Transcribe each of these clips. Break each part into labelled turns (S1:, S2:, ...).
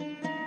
S1: Thank you.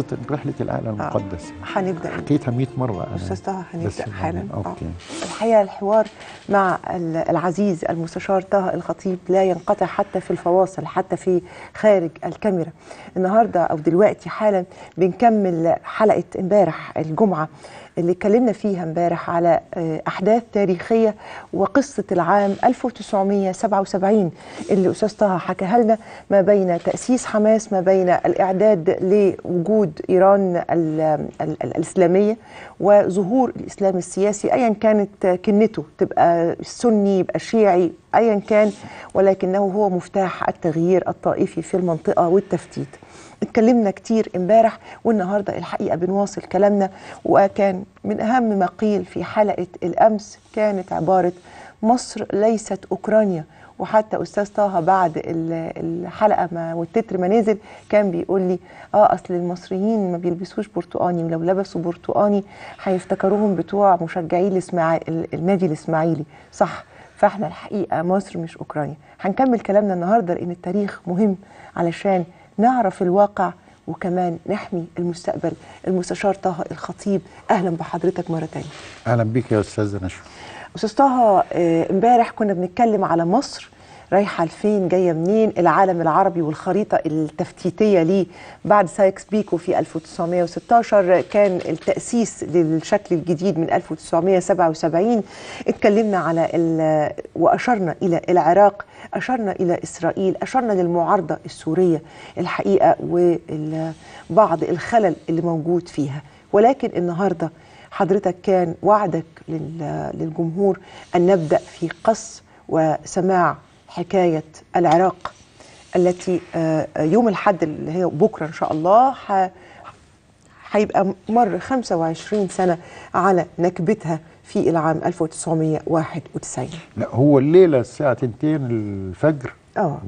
S1: قصه رحله العقل آه، المقدس هنبدا حكيتها 100 مره انا استاذ طه
S2: هنبدا يعني، حالا آه. اوكي الحقيقه الحوار مع العزيز المستشار طه الخطيب لا ينقطع حتى في الفواصل حتى في خارج الكاميرا النهارده او دلوقتي حالا بنكمل حلقه امبارح الجمعه اللي اتكلمنا فيها امبارح على آه، احداث تاريخيه وقصه العام 1977 اللي استاذ طه حكاها لنا ما بين تاسيس حماس ما بين الاعداد لوجود ايران الـ الـ الاسلاميه وظهور الاسلام السياسي ايا كانت كنته تبقى سني يبقى شيعي ايا كان ولكنه هو مفتاح التغيير الطائفي في المنطقه والتفتيت اتكلمنا كتير امبارح والنهارده الحقيقه بنواصل كلامنا وكان من اهم ما قيل في حلقه الامس كانت عباره مصر ليست اوكرانيا وحتى استاذ طه بعد الحلقه ما والتتر ما نزل كان بيقول لي اه اصل المصريين ما بيلبسوش برتقاني ولو لبسوا برتقاني هيفتكروهم بتوع مشجعي النادي الاسماعيلي صح فاحنا الحقيقه مصر مش اوكرانيا هنكمل كلامنا النهارده لان التاريخ مهم علشان نعرف الواقع وكمان نحمي المستقبل المستشار طه الخطيب اهلا بحضرتك مره ثانيه
S1: اهلا بيك يا استاذه نشوى
S2: استاذ طه آه، امبارح كنا بنتكلم على مصر رايحه لفين جايه منين العالم العربي والخريطه التفتيتيه ليه بعد سايكس بيكو في 1916 كان التاسيس للشكل الجديد من 1977 اتكلمنا على واشرنا الى العراق اشرنا الى اسرائيل اشرنا للمعارضه السوريه الحقيقه وبعض الخلل اللي موجود فيها ولكن النهارده حضرتك كان وعدك للجمهور ان نبدا في قص وسماع حكاية العراق التي آه، آه، يوم الحد اللي هي بكرة إن شاء الله هيبقى مر 25 سنة على نكبتها في العام 1991
S1: لا هو الليلة الساعة 2 الفجر اه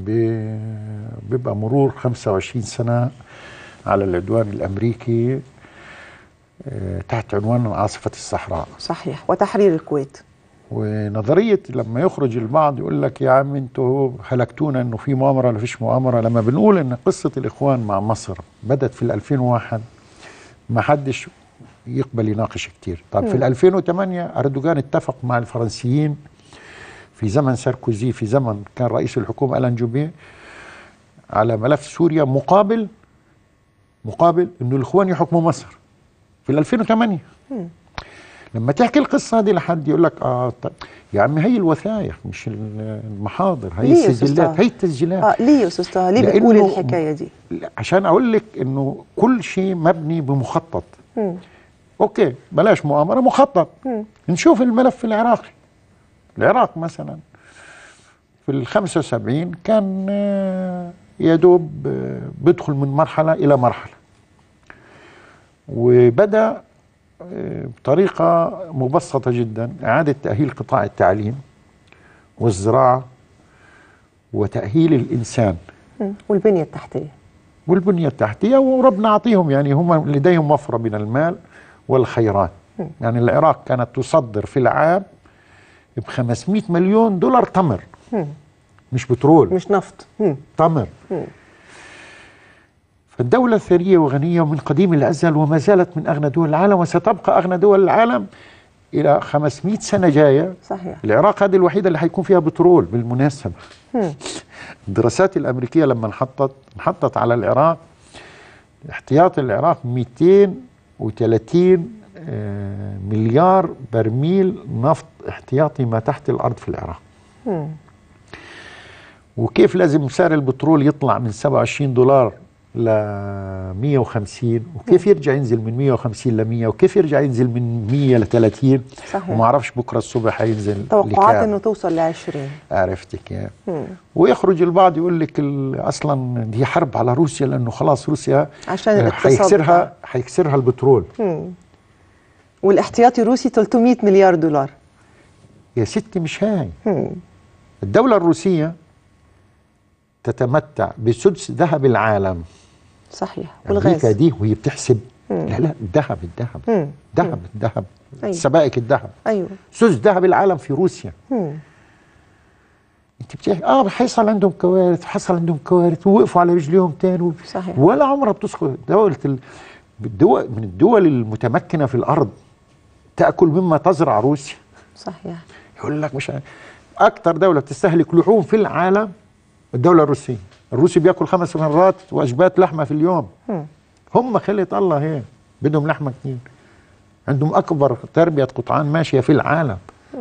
S1: بيبقى مرور 25 سنة على العدوان الأمريكي آه، تحت عنوان عاصفة الصحراء صحيح وتحرير الكويت ونظريه لما يخرج البعض يقول لك يا عم انتوا هلكتونا انه في مؤامره ولا فيش مؤامره لما بنقول ان قصه الاخوان مع مصر بدات في 2001 ما حدش يقبل يناقش كتير طب في 2008 اردوغان اتفق مع الفرنسيين في زمن ساركوزي في زمن كان رئيس الحكومه الان جوبيه على ملف سوريا مقابل مقابل انه الاخوان يحكموا مصر في 2008 لما تحكي القصه هذه لحد يقول لك اه طيب يا عمي هي الوثائق مش المحاضر هي السجلات هي التسجيلات اه ليه
S2: يا استاذ طه ليه بتقول الحكايه دي
S1: عشان اقول لك انه كل شيء مبني بمخطط م. اوكي بلاش مؤامره مخطط م. نشوف الملف العراقي العراق مثلا في ال 75 كان آه، يا دوب آه، بيدخل من مرحله الى مرحله وبدا بطريقة مبسطة جدا إعادة تأهيل قطاع التعليم والزراعة وتأهيل الإنسان
S2: والبنية التحتية
S1: والبنية التحتية وربنا أعطيهم يعني هم لديهم وفرة من المال والخيرات يعني العراق كانت تصدر في العام ب 500 مليون دولار تمر مش بترول مش نفط تمر فالدولة ثرية وغنية ومن قديم الأزل وما زالت من أغنى دول العالم وستبقى أغنى دول العالم إلى 500 سنة جاية صحيح العراق هذه الوحيدة اللي حيكون فيها بترول بالمناسبة الدراسات الأمريكية لما انحطت انحطت على العراق احتياط العراق 230 آه، مليار برميل نفط احتياطي ما تحت الأرض في العراق وكيف لازم سعر البترول يطلع من 27 دولار ل 150 نعم. وكيف يرجع ينزل من 150 ل 100 وكيف يرجع ينزل من 100 ل 30 صحيح وما اعرفش بكره الصبح هينزل توقعات انه
S2: توصل ل 20
S1: عرفتك يعني ويخرج البعض يقول لك اصلا دي حرب على روسيا لانه خلاص روسيا عشان هيكسرها آه، هيكسرها البترول
S2: مم. والاحتياطي الروسي 300 مليار دولار
S1: يا ستي مش هاي مم. الدوله الروسيه تتمتع بسدس ذهب العالم صحيح يعني والغاز امريكا دي وهي بتحسب لا لا الذهب الذهب مم. الذهب أيوه. سبائك الذهب ايوه سوس ذهب العالم في روسيا مم. انت بتحكي اه حصل عندهم كوارث حصل عندهم كوارث ووقفوا على رجليهم تاني صحيح ولا عمرها بتسقط دوله ال... الدول من الدول المتمكنه في الارض تاكل مما تزرع روسيا صحيح يقول لك مش اكثر دوله بتستهلك لحوم في العالم الدوله الروسيه الروسي بياكل خمس مرات وجبات لحمه في اليوم هم خلقه الله هي بدهم لحمه كثير عندهم اكبر تربيه قطعان ماشيه في العالم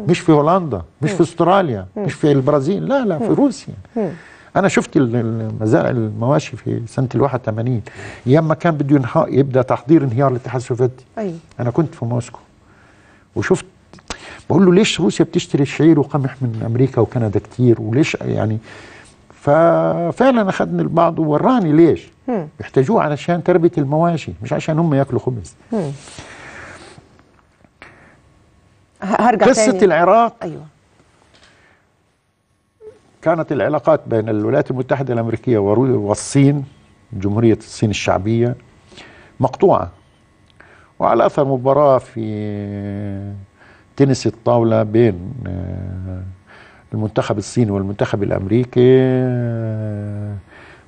S1: مش في هولندا مش في استراليا مش في البرازيل لا لا في روسيا انا شفت المواشي في سنه ال 81 ما كان بده يبدا تحضير انهيار الاتحاد السوفيتي أيوة. انا كنت في موسكو وشفت بقول له ليش روسيا بتشتري الشعير وقمح من امريكا وكندا كتير وليش يعني ففعلا اخذني البعض ووراني ليش بيحتاجوه علشان تربيه المواشي مش عشان هم ياكلوا خبز
S2: هرجع قصه تاني. العراق ايوه
S1: كانت العلاقات بين الولايات المتحده الامريكيه والصين جمهوريه الصين الشعبيه مقطوعه وعلى اثر مباراه في تنس الطاوله بين آه، المنتخب الصيني والمنتخب الامريكي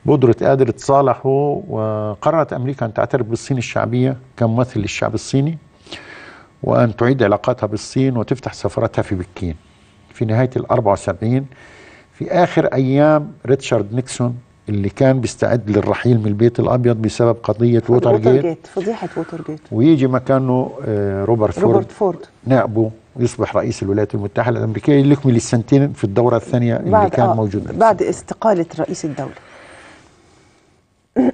S1: بقدرة قادر تصالحوا وقررت امريكا ان تعترف بالصين الشعبيه كممثل للشعب الصيني وان تعيد علاقاتها بالصين وتفتح سفارتها في بكين في نهايه ال 74 في اخر ايام ريتشارد نيكسون اللي كان بيستعد للرحيل من البيت الابيض بسبب قضيه ووتر جيت
S2: فضيحه ووتر جيت
S1: ويجي مكانه آه، روبرت فورد روبرت فورد نائبه ويصبح رئيس الولايات المتحده الامريكيه يكمل السنتين في الدوره الثانيه اللي كان آه، موجود
S2: بعد استقاله رئيس الدوله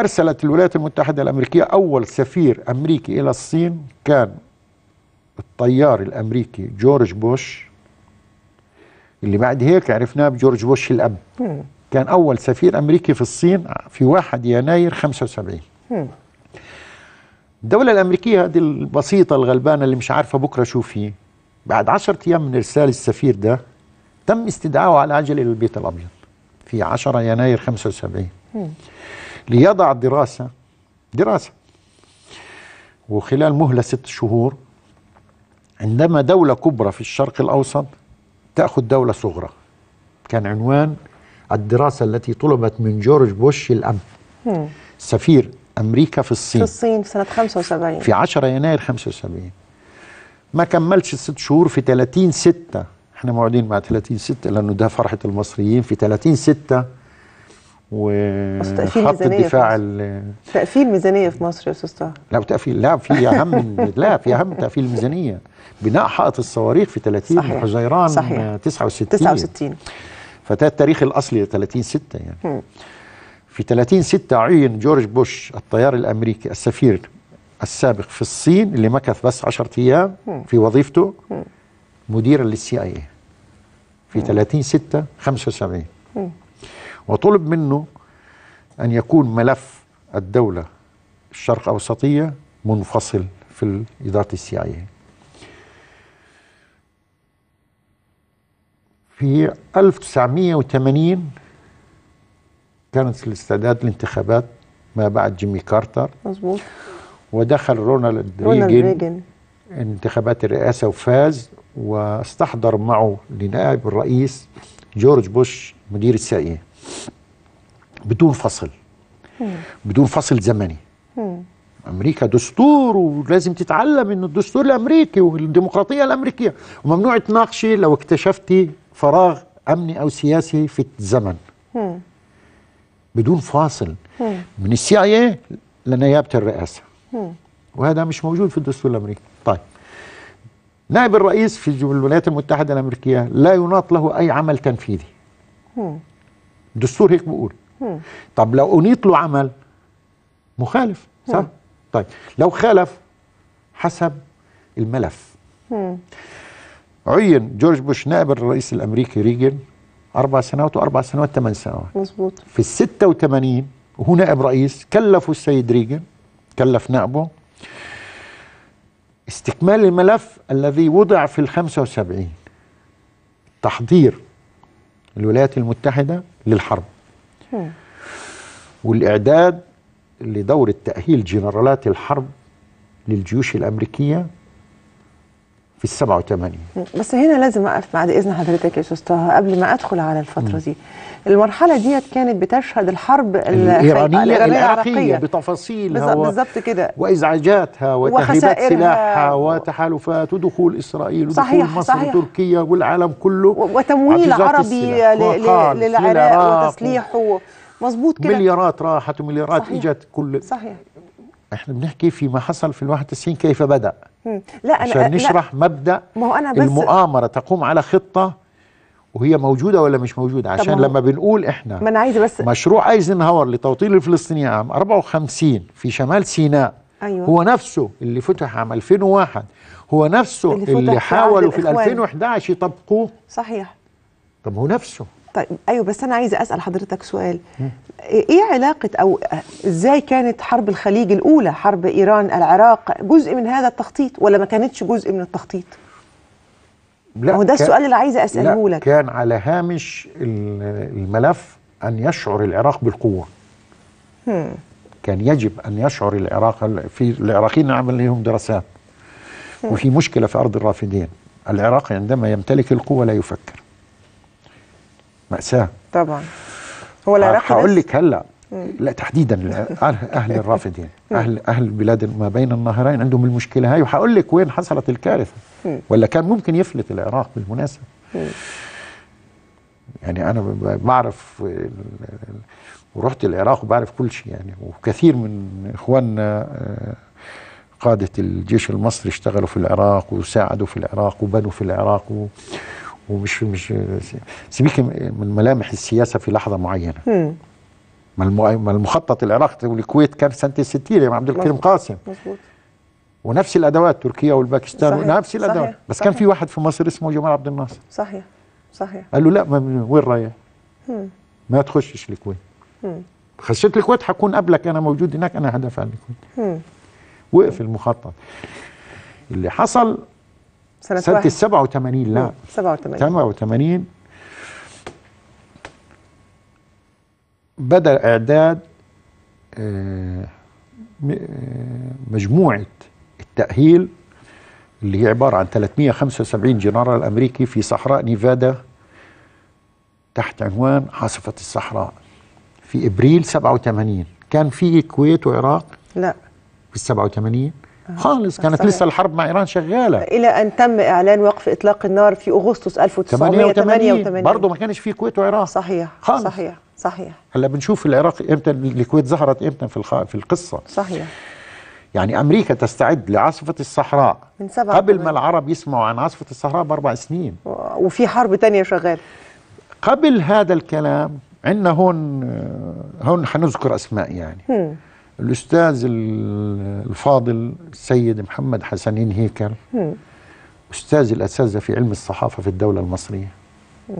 S1: ارسلت الولايات المتحده الامريكيه اول سفير امريكي الى الصين كان الطيار الامريكي جورج بوش اللي بعد هيك عرفناه بجورج بوش الاب كان اول سفير امريكي في الصين في 1 يناير 75 الدولة الأمريكية هذه البسيطة الغلبانة اللي مش عارفة بكرة شو فيه بعد عشرة أيام من إرسال السفير ده تم استدعائه على عجل إلى البيت الأبيض في 10 يناير 75 ليضع دراسة دراسة وخلال مهلة ست شهور عندما دولة كبرى في الشرق الأوسط تأخذ دولة صغرى كان عنوان الدراسة التي طلبت من جورج بوش الأمن سفير امريكا في الصين في
S2: الصين في سنه 75 في
S1: 10 يناير 75 ما كملش الست شهور في 30 6 احنا موعدين مع 30 6 لانه ده فرحه المصريين في 30 6 خط الدفاع
S2: تقفيل ميزانيه في مصر يا استاذ طه
S1: لا تقفيل لا في اهم لا في اهم تقفيل ميزانيه بناء حائط الصواريخ في 30 صحيح. حزيران صحيح. 69 69 فده التاريخ الاصلي 30 6 يعني م. في 30 6 عين جورج بوش الطيار الامريكي السفير السابق في الصين اللي مكث بس 10 ايام في وظيفته مديرا للسي اي اي في 30 6 75 وطلب منه ان يكون ملف الدوله الشرق اوسطيه منفصل في اداره السي اي اي في 1980 كانت الاستعداد للانتخابات ما بعد جيمي كارتر مظبوط ودخل رونالد, رونالد ريجن, ريجن انتخابات الرئاسة وفاز واستحضر معه لنائب الرئيس جورج بوش مدير السائية بدون فصل مم. بدون فصل زمني مم. امريكا دستور ولازم تتعلم انه الدستور الامريكي والديمقراطيه الامريكيه وممنوع تناقشي لو اكتشفتي فراغ امني او سياسي في الزمن مم. بدون فاصل من السي اي إيه لنيابه الرئاسه وهذا مش موجود في الدستور الامريكي طيب نائب الرئيس في الولايات المتحده الامريكيه لا يناط له اي عمل تنفيذي الدستور هيك بيقول طب لو انيط له عمل مخالف صح طيب لو خالف حسب الملف عين جورج بوش نائب الرئيس الامريكي ريجن اربع سنوات واربع سنوات ثمان سنوات مزبوط. في ال 86 وهو نائب رئيس كلفوا السيد ريجن كلف نائبه استكمال الملف الذي وضع في ال 75 تحضير الولايات المتحده للحرب والاعداد لدور التاهيل جنرالات الحرب للجيوش الامريكيه ال 87
S2: بس هنا لازم اقف بعد اذن حضرتك يا استاذ طه قبل ما ادخل على الفتره دي المرحله ديت كانت بتشهد الحرب الايرانيه العراقيه
S1: بتفاصيلها بالظبط, كده وازعاجاتها وتهريبات سلاحها وتحالفات ودخول اسرائيل ودخول صحيح مصر صحيح وتركيا والعالم كله وتمويل عربي للعراق وتسليحه مظبوط كده مليارات راحت ومليارات اجت كل صحيح احنا بنحكي فيما حصل في ال 91 كيف بدا
S2: لا أنا عشان نشرح لا مبدا ما هو أنا بس المؤامره
S1: تقوم على خطه وهي موجوده ولا مش موجوده عشان لما بنقول احنا ما انا عايز بس مشروع ايزنهاور لتوطين الفلسطينيين عام 54 في شمال سيناء أيوة. هو نفسه اللي فتح عام 2001 هو نفسه اللي, اللي حاولوا في 2011
S2: يطبقوه صحيح طب هو نفسه طيب ايوه بس انا عايزه اسال حضرتك سؤال ايه علاقه او ازاي كانت حرب الخليج الاولى حرب ايران العراق جزء من هذا التخطيط ولا ما كانتش جزء من التخطيط
S1: لا هو ده السؤال اللي عايزه اساله لك كان على هامش الملف ان يشعر العراق بالقوه كان يجب ان يشعر العراق في العراقيين عمل لهم دراسات وفي مشكله في ارض الرافدين العراق عندما يمتلك القوه لا يفكر مأساة
S2: طبعا هو العراق آه، هقول
S1: لك هلا لا تحديدا اهل الرافدين اهل اهل بلاد ما بين النهرين عندهم المشكله هاي وحقول لك وين حصلت الكارثه ولا كان ممكن يفلت العراق بالمناسبه يعني انا بعرف ورحت العراق وبعرف كل شيء يعني وكثير من اخواننا آه، قاده الجيش المصري اشتغلوا في العراق وساعدوا في العراق وبنوا في العراق ومش مش سيبيك من ملامح السياسه في لحظه معينه ما ما المخطط العراقي والكويت كان سنه 60 يا عبد الكريم قاسم مزبوط. ونفس الادوات تركيا والباكستان صحيح. ونفس الادوات صحيح. بس صحيح. كان في واحد في مصر اسمه جمال عبد الناصر
S2: صحيح صحيح
S1: قال له لا ما وين رايح؟ ما تخشش الكويت خشيت الكويت حكون قبلك انا موجود هناك انا هدافع عن الكويت وقف المخطط اللي حصل
S3: سنة سنة ال 87 لا 87
S1: 87 بدأ إعداد آه، آه، مجموعة التأهيل اللي هي عبارة عن 375 جنرال أمريكي في صحراء نيفادا تحت عنوان عاصفة الصحراء في إبريل 87 كان في كويت وعراق لا في ال 87
S2: آه. خالص كانت صحيح. لسه
S1: الحرب مع ايران شغاله
S2: الى ان تم اعلان وقف اطلاق النار في اغسطس 1988 برضه ما كانش في كويت وعراق صحيح خالص. صحيح صحيح
S1: هلا بنشوف العراق امتى الكويت ظهرت امتى في الخ... في القصه صحيح يعني امريكا تستعد لعاصفه الصحراء
S2: من سبع قبل
S1: ما العرب يسمعوا عن عاصفه الصحراء باربع سنين وفي حرب تانية شغاله قبل هذا الكلام عندنا هون آه، هون حنذكر اسماء يعني هم. الاستاذ الفاضل السيد محمد حسنين هيكل استاذ الاساتذه في علم الصحافه في الدوله المصريه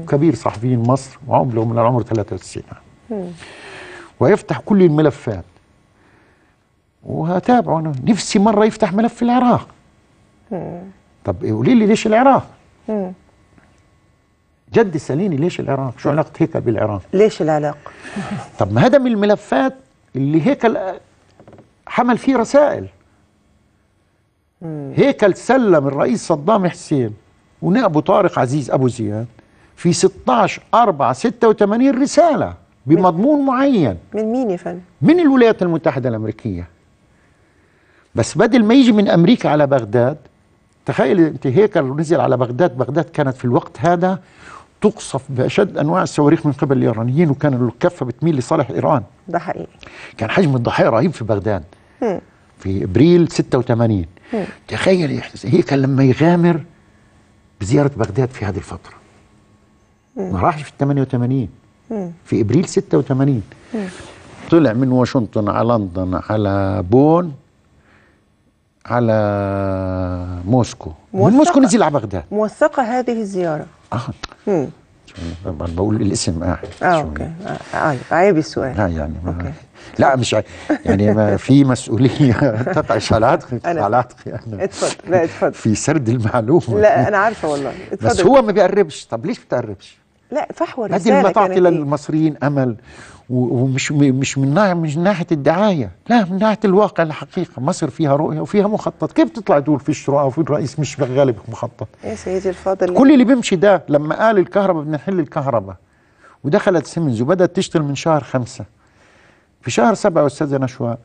S1: كبير صحفيين مصر وعمره من العمر 93 عام ويفتح كل الملفات وهتابعه انا نفسي مره يفتح ملف العراق طب قولي لي ليش العراق جد ساليني ليش العراق شو علاقه هيكل بالعراق ليش العراق طب ما هذا من الملفات اللي هيكل حمل فيه رسائل هيكل سلم الرئيس صدام حسين ونائبه طارق عزيز أبو زياد في 16 4 86 رسالة بمضمون معين
S2: من مين يا فندم؟
S1: من الولايات المتحدة الأمريكية بس بدل ما يجي من أمريكا على بغداد تخيل أنت هيكل نزل على بغداد بغداد كانت في الوقت هذا تقصف بأشد أنواع الصواريخ من قبل الإيرانيين وكان الكفة بتميل لصالح إيران ده حقيقي كان حجم الضحايا رهيب في بغداد في ابريل 86 تخيل يا هي كان لما يغامر بزياره بغداد في هذه الفتره ما راحش في 88 في ابريل 86 طلع من واشنطن على لندن على بون على موسكو من موسكو نزل على بغداد
S2: موثقه هذه الزياره اه طبعا
S1: يعني؟ بقول الاسم اه, آه اوكي عيب آه، آه، السؤال اه يعني ما أوكي. لا مش يعني ما في مسؤوليه تقعش على عاتقي على عاتقي انا يعني.
S2: اتفضل لا
S3: اتفضل
S1: في سرد المعلومه لا انا عارفه
S2: والله اتفضل بس هو
S1: ما بيقربش طب ليش بتقربش؟
S2: لا فحوى رساله بدل ما تعطي
S1: للمصريين امل ومش مش من ناحيه مش من ناحيه الدعايه لا من ناحيه الواقع الحقيقه مصر فيها رؤيه وفيها مخطط كيف تطلع تقول فيش رؤى وفي الرئيس مش غالب مخطط
S2: يا سيدي الفاضل كل اللي
S1: بيمشي ده لما قال الكهرباء بدنا نحل الكهرباء ودخلت سيمنز وبدات تشتغل من شهر خمسة في شهر سبعة أستاذة نشوى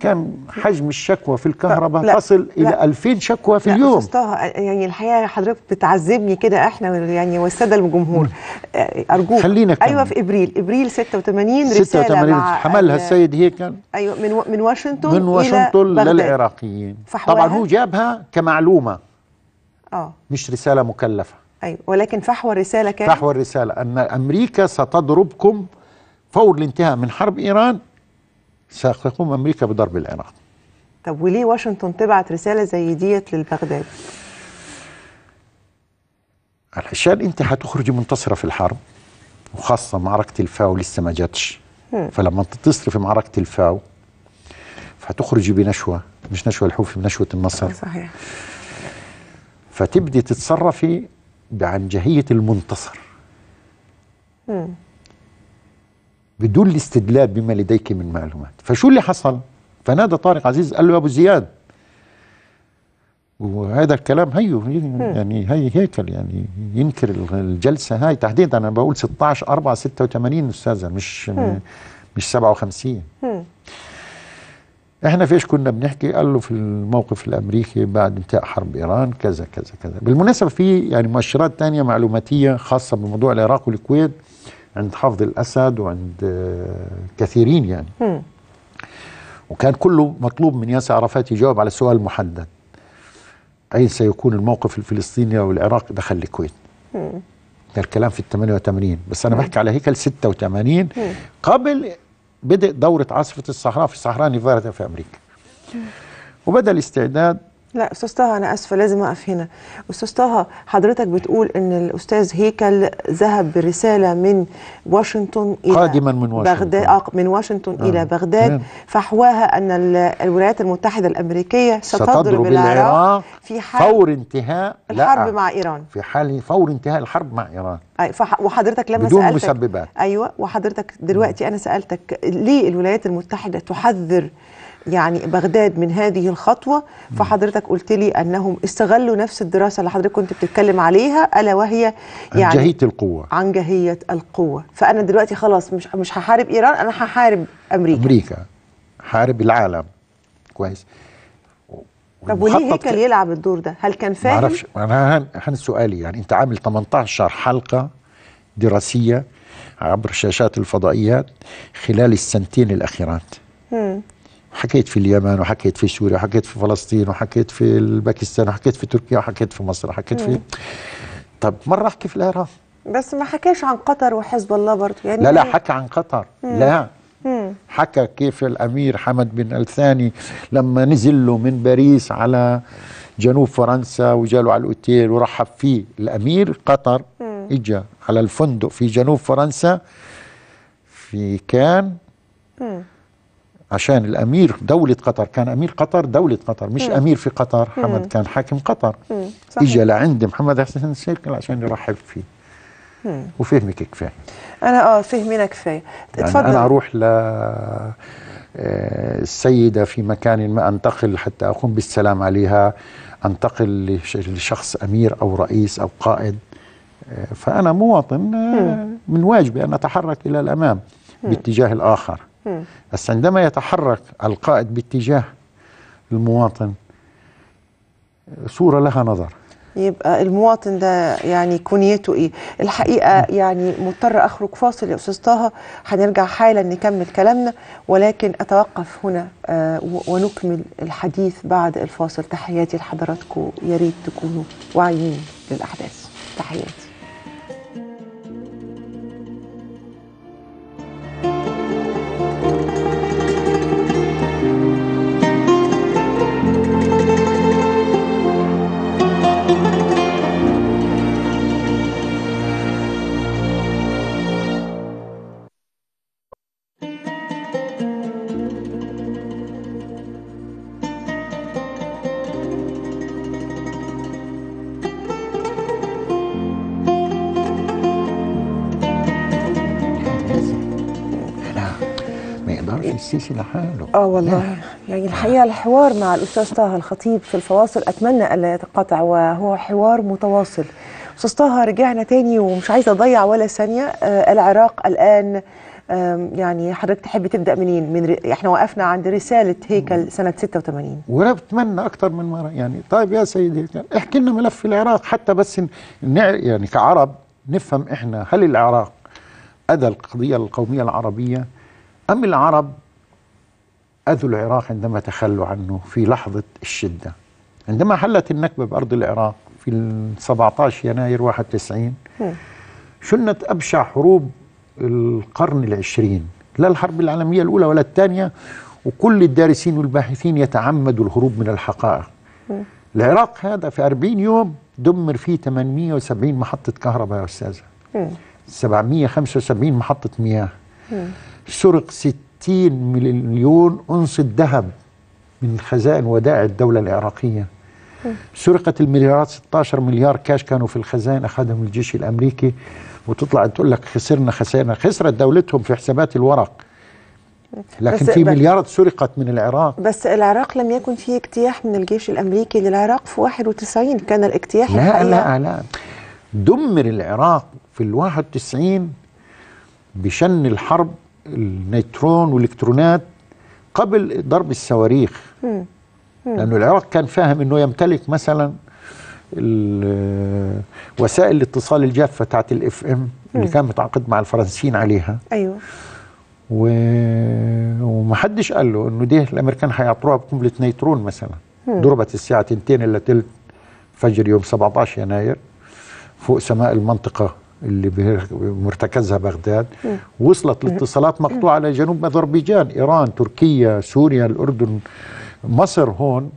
S1: كان حجم الشكوى في الكهرباء تصل الى 2000 شكوى في لا اليوم
S2: طه يعني الحقيقه حضرتك بتعذبني كده احنا يعني والساده الجمهور آه، ارجوك خلينا كم. ايوه في ابريل ابريل 86 رساله 86 حملها السيد هيكل ايوه من من واشنطن من واشنطن إلى
S1: للعراقيين طبعا هو جابها كمعلومه اه مش رساله مكلفه
S2: ايوه ولكن فحوى الرساله كان فحوى
S1: الرساله ان امريكا ستضربكم فور الانتهاء من حرب إيران ستقوم أمريكا بضرب العراق
S2: طب وليه واشنطن تبعت رسالة زي ديت للبغداد؟
S1: علشان أنت هتخرجي منتصرة في الحرب وخاصة معركة الفاو لسه ما جاتش فلما تتصل في معركة الفاو فتخرجي بنشوة مش نشوة الحوفي بنشوة النصر صحيح فتبدي تتصرفي بعنجهية المنتصر مم. بدون الاستدلال بما لديك من معلومات فشو اللي حصل فنادى طارق عزيز قال له يا ابو زياد وهذا الكلام هيو يعني هي هيكل يعني ينكر الجلسه هاي تحديدا انا بقول 16 4 86 استاذه مش مش 57 احنا في ايش كنا بنحكي قال له في الموقف الامريكي بعد انتهاء حرب ايران كذا كذا كذا بالمناسبه في يعني مؤشرات ثانيه معلوماتيه خاصه بموضوع العراق والكويت عند حافظ الأسد وعند آه، كثيرين يعني م. وكان كله مطلوب من ياسر عرفات يجاوب على سؤال محدد أين سيكون الموقف الفلسطيني او العراق دخل الكويت ده الكلام في ال 88 بس أنا بحكي على هيكل 86 م. قبل بدء دورة عاصفة الصحراء في صحراء نيفادا في أمريكا وبدأ الاستعداد
S2: لا استاذ طه انا اسفه لازم اقف هنا استاذ طه حضرتك بتقول ان الاستاذ هيكل ذهب برساله من واشنطن الى قادما من واشنطن بغداد آه من واشنطن آه. الى بغداد آه. فحواها ان الولايات المتحده الامريكيه ستضرب, ستضرب العراق في حال فور
S1: انتهاء الحرب لا. مع ايران في حال فور انتهاء الحرب مع ايران
S2: أي فح... وحضرتك لما بدون سألتك مسببات ايوه وحضرتك دلوقتي انا سالتك ليه الولايات المتحده تحذر يعني بغداد من هذه الخطوة فحضرتك قلت لي أنهم استغلوا نفس الدراسة اللي حضرتك كنت بتتكلم عليها ألا وهي يعني عن جهية القوة عن جهية القوة فأنا دلوقتي خلاص مش مش هحارب إيران أنا هحارب أمريكا أمريكا حارب العالم كويس
S1: طب وليه هيكل
S2: يلعب الدور ده؟ هل كان فاهم؟ معرفش
S1: أنا هن سؤالي يعني أنت عامل 18 حلقة دراسية عبر شاشات الفضائيات خلال السنتين الأخيرات. مم. حكيت في اليمن وحكيت في سوريا وحكيت في فلسطين وحكيت في باكستان وحكيت في تركيا وحكيت في مصر وحكيت في طب مره احكي في العراق
S2: بس ما حكاش عن قطر وحزب الله برضه يعني لا لا يعني
S1: حكى عن قطر مم. لا حكى كيف الامير حمد بن الثاني لما نزل له من باريس على جنوب فرنسا وجاله على الاوتيل ورحب فيه الامير قطر اجى اجا على الفندق في جنوب فرنسا في كان مم. عشان الامير دوله قطر كان امير قطر دوله قطر مش مم. امير في قطر حمد مم. كان حاكم قطر اجى لعند محمد حسن الشيخ عشان يرحب فيه وفهمك كفايه
S2: انا اه فهمنا كفايه يعني اتفضل انا اروح
S1: ل آه، السيده في مكان ما انتقل حتى اقوم بالسلام عليها انتقل لشخص امير او رئيس او قائد آه، فانا مواطن آه، من واجبي ان اتحرك الى الامام باتجاه الاخر بس عندما يتحرك القائد باتجاه المواطن صورة لها نظر
S2: يبقى المواطن ده يعني كنيته ايه الحقيقه يعني مضطر اخرج فاصل يا استاذ طه هنرجع حالا نكمل كلامنا ولكن اتوقف هنا آه، ونكمل الحديث بعد الفاصل تحياتي لحضراتكم يا ريت تكونوا واعيين للاحداث تحياتي اه والله يعني الحقيقه الحوار مع الاستاذ طه الخطيب في الفواصل اتمنى الا يتقطع وهو حوار متواصل استاذ طه رجعنا تاني ومش عايزه اضيع ولا ثانيه آه العراق الان يعني حضرتك تحب تبدا منين من احنا وقفنا عند رساله هيكل سنه 86
S1: وانا بتمنى اكثر من مره يعني طيب يا سيدي يعني احكي لنا ملف العراق حتى بس نع... يعني كعرب نفهم احنا هل العراق ادى القضيه القوميه العربيه ام العرب أذوا العراق عندما تخلوا عنه في لحظة الشدة عندما حلت النكبة بأرض العراق في 17 يناير 91 شنت أبشع حروب القرن العشرين لا الحرب العالمية الأولى ولا الثانية وكل الدارسين والباحثين يتعمدوا الهروب من الحقائق العراق هذا في 40 يوم دمر فيه 870 محطة كهرباء يا أستاذة 775 محطة مياه سرق 60 مليون أنصة ذهب من خزائن ودائع الدولة العراقية سرقت المليارات 16 مليار كاش كانوا في الخزائن أخذهم الجيش الأمريكي وتطلع تقول لك خسرنا خسرنا خسرت دولتهم في حسابات الورق لكن في مليارات سرقت من العراق
S2: بس العراق لم يكن فيه اجتياح من الجيش الامريكي للعراق في 91 كان الاجتياح لا لا
S1: لا دمر العراق في ال 91 بشن الحرب النيترون والالكترونات قبل ضرب الصواريخ لأنه العراق كان فاهم أنه يمتلك مثلا وسائل الاتصال الجافة بتاعت الاف ام اللي كان متعاقد مع الفرنسيين عليها أيوه و... ومحدش قال له انه دي الامريكان هيعطروها بقنبله نيترون مثلا مم. ضربت الساعه 2 الا 3 فجر يوم 17 يناير فوق سماء المنطقه اللي مرتكزها بغداد وصلت الاتصالات مقطوعة لجنوب أذربيجان إيران تركيا سوريا الأردن مصر هون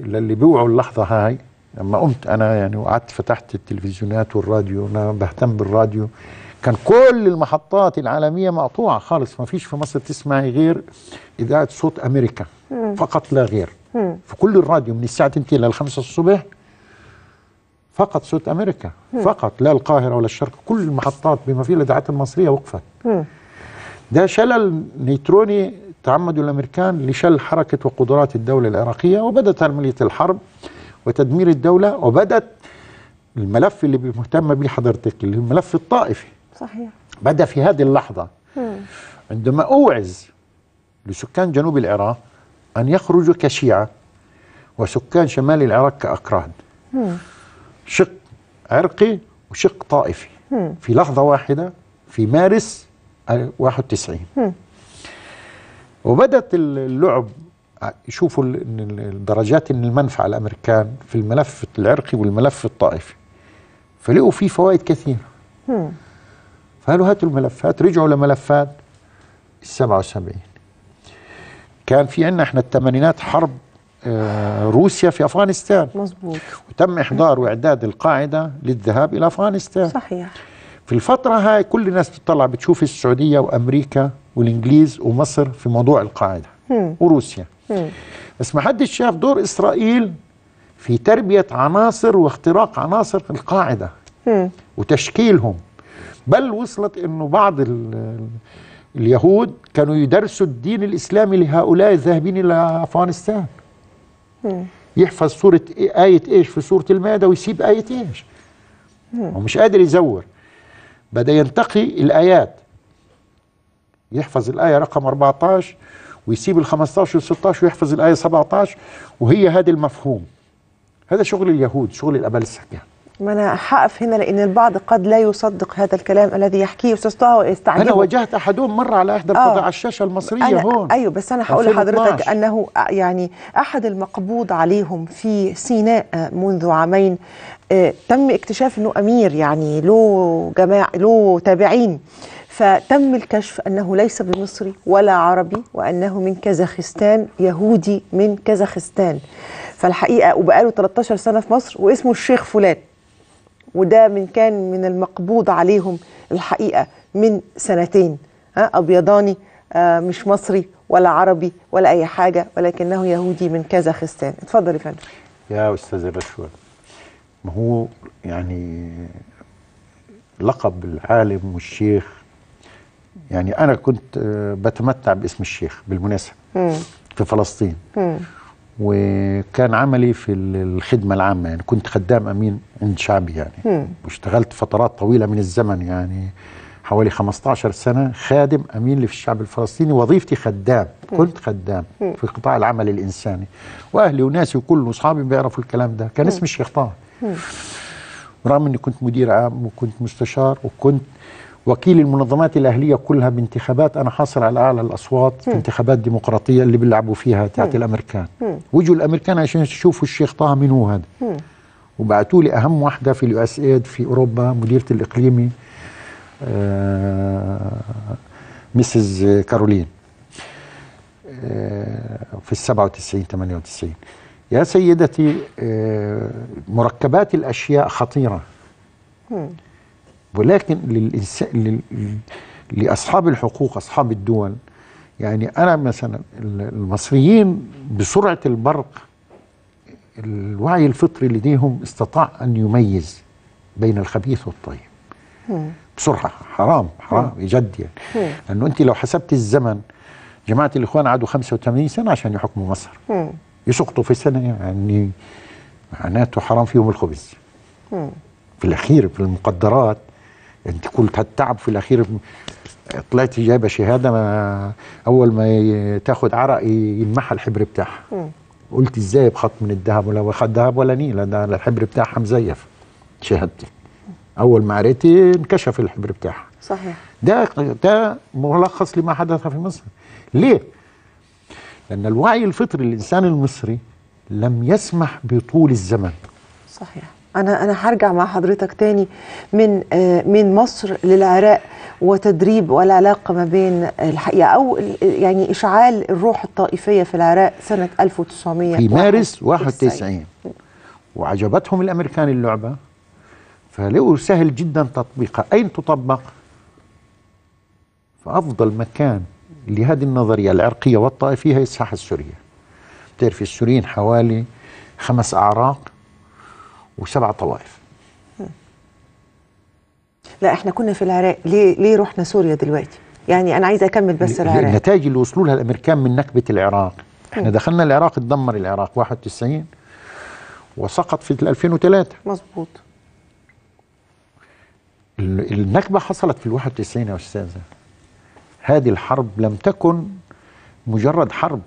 S1: اللي بيوعوا اللحظة هاي لما قمت أنا يعني وقعدت فتحت التلفزيونات والراديو أنا بهتم بالراديو كان كل المحطات العالمية مقطوعة خالص ما فيش في مصر تسمعي غير إذاعة صوت أمريكا فقط لا غير في كل الراديو من الساعة 2 للخمسة الصبح فقط صوت امريكا فقط لا القاهره ولا الشرق كل المحطات بما فيه الاذاعات المصريه وقفت ده شلل نيتروني تعمد الامريكان لشل حركه وقدرات الدوله العراقيه وبدات عمليه الحرب وتدمير الدوله وبدات الملف اللي مهتمه به حضرتك اللي هو الملف الطائفي صحيح بدا في هذه اللحظه عندما اوعز لسكان جنوب العراق ان يخرجوا كشيعه وسكان شمال العراق كاكراد شق عرقي وشق طائفي في لحظة واحدة في مارس 91 وبدت وبدأت اللعب يشوفوا درجات المنفعة الأمريكان في الملف العرقي والملف الطائفي فلقوا فيه فوائد كثيرة مم. فقالوا هاتوا الملفات رجعوا لملفات السبعة وسبعين كان في عندنا احنا الثمانينات حرب آه، روسيا في افغانستان مزبوط. وتم احضار واعداد القاعده للذهاب الى افغانستان صحيح في الفتره هاي كل الناس بتطلع بتشوف السعوديه وامريكا والانجليز ومصر في موضوع القاعده مم. وروسيا مم. بس ما حدش شاف دور اسرائيل في تربيه عناصر واختراق عناصر القاعده مم. وتشكيلهم بل وصلت انه بعض اليهود كانوا يدرسوا الدين الاسلامي لهؤلاء الذاهبين الى افغانستان يحفظ سورة آية إيش في سورة المادة ويسيب آية إيش ومش قادر يزور بدأ ينتقي الآيات يحفظ الآية رقم 14 ويسيب ال 15 وال 16 ويحفظ الآية 17 وهي هذا المفهوم هذا شغل اليهود شغل الأبلسك يعني
S2: ما انا هقف هنا لان البعض قد لا يصدق هذا الكلام الذي يحكيه استاذ طه ويستعجب انا
S1: واجهت احدهم مره على احدى القضاء آه. على الشاشه المصريه أنا هون ايوه بس انا هقول لحضرتك
S2: انه آه، يعني احد المقبوض عليهم في سيناء آه، منذ عامين آه تم اكتشاف انه امير يعني له جماعه له تابعين فتم الكشف انه ليس بمصري ولا عربي وانه من كازاخستان يهودي من كازاخستان فالحقيقه وبقاله 13 سنه في مصر واسمه الشيخ فلان وده من كان من المقبوض عليهم الحقيقة من سنتين أبيضاني آه، مش مصري ولا عربي ولا أي حاجة ولكنه يهودي من كازاخستان اتفضل يا فندم
S1: يا أستاذ رشوة ما هو يعني لقب العالم والشيخ يعني أنا كنت آه، بتمتع باسم الشيخ بالمناسبة في فلسطين وكان عملي في الخدمة العامة يعني كنت خدام أمين عند شعبي يعني م. واشتغلت فترات طويلة من الزمن يعني حوالي 15 سنة خادم أمين في الشعب الفلسطيني وظيفتي خدام م. كنت خدام م. في قطاع العمل الإنساني وأهلي وناسي وكل أصحابي بيعرفوا الكلام ده كان اسمي الشيخ طه رغم أني كنت مدير عام وكنت مستشار وكنت وكيل المنظمات الاهليه كلها بانتخابات انا حاصل على اعلى الاصوات في انتخابات ديمقراطيه اللي بيلعبوا فيها تاعت الامريكان وجوا الامريكان عشان يشوفوا الشيخ طه من هو هذا وبعثوا لي اهم واحده في اليو اس ايد في اوروبا مديره الاقليمي آه مسز كارولين آه في ال 97 98 يا سيدتي آه مركبات الاشياء خطيره ولكن للإنس... لل... لاصحاب الحقوق اصحاب الدول يعني انا مثلا المصريين بسرعه البرق الوعي الفطري لديهم استطاع ان يميز بين الخبيث والطيب بسرعه حرام حرام بجد يعني لانه انت لو حسبت الزمن جماعه الاخوان عادوا 85 سنه عشان يحكموا مصر يسقطوا في سنه يعني معناته حرام فيهم الخبز في الاخير في المقدرات انت كل التعب في الاخير طلعتي جايبه شهاده ما اول ما تاخد عرق ينمحى الحبر بتاعها قلت ازاي بخط من الذهب ولا خد ذهب ولا نيله ده الحبر بتاعها مزيف شهادتي اول ما قريت انكشف الحبر بتاعها صحيح ده ده ملخص لما حدث في مصر ليه؟ لأن الوعي الفطري للإنسان المصري لم يسمح بطول الزمن
S2: صحيح انا انا هرجع مع حضرتك تاني من آه، من مصر للعراق وتدريب والعلاقه ما بين الحقيقه او يعني اشعال الروح الطائفيه في العراق سنه 1900 في مارس 91
S1: وعجبتهم الامريكان اللعبه فلقوا سهل جدا تطبيقها اين تطبق فافضل مكان لهذه النظريه العرقيه والطائفيه هي الساحه السوريه بتعرفي السوريين حوالي خمس اعراق وسبع طوائف
S2: لا احنا كنا في العراق ليه ليه رحنا سوريا دلوقتي يعني انا عايزه اكمل بس العراق
S1: النتائج اللي وصلوا لها الامريكان من نكبه العراق احنا م. دخلنا العراق اتدمر العراق 91 وسقط في 2003 مظبوط النكبه حصلت في ال 91 يا استاذه هذه الحرب لم تكن مجرد حرب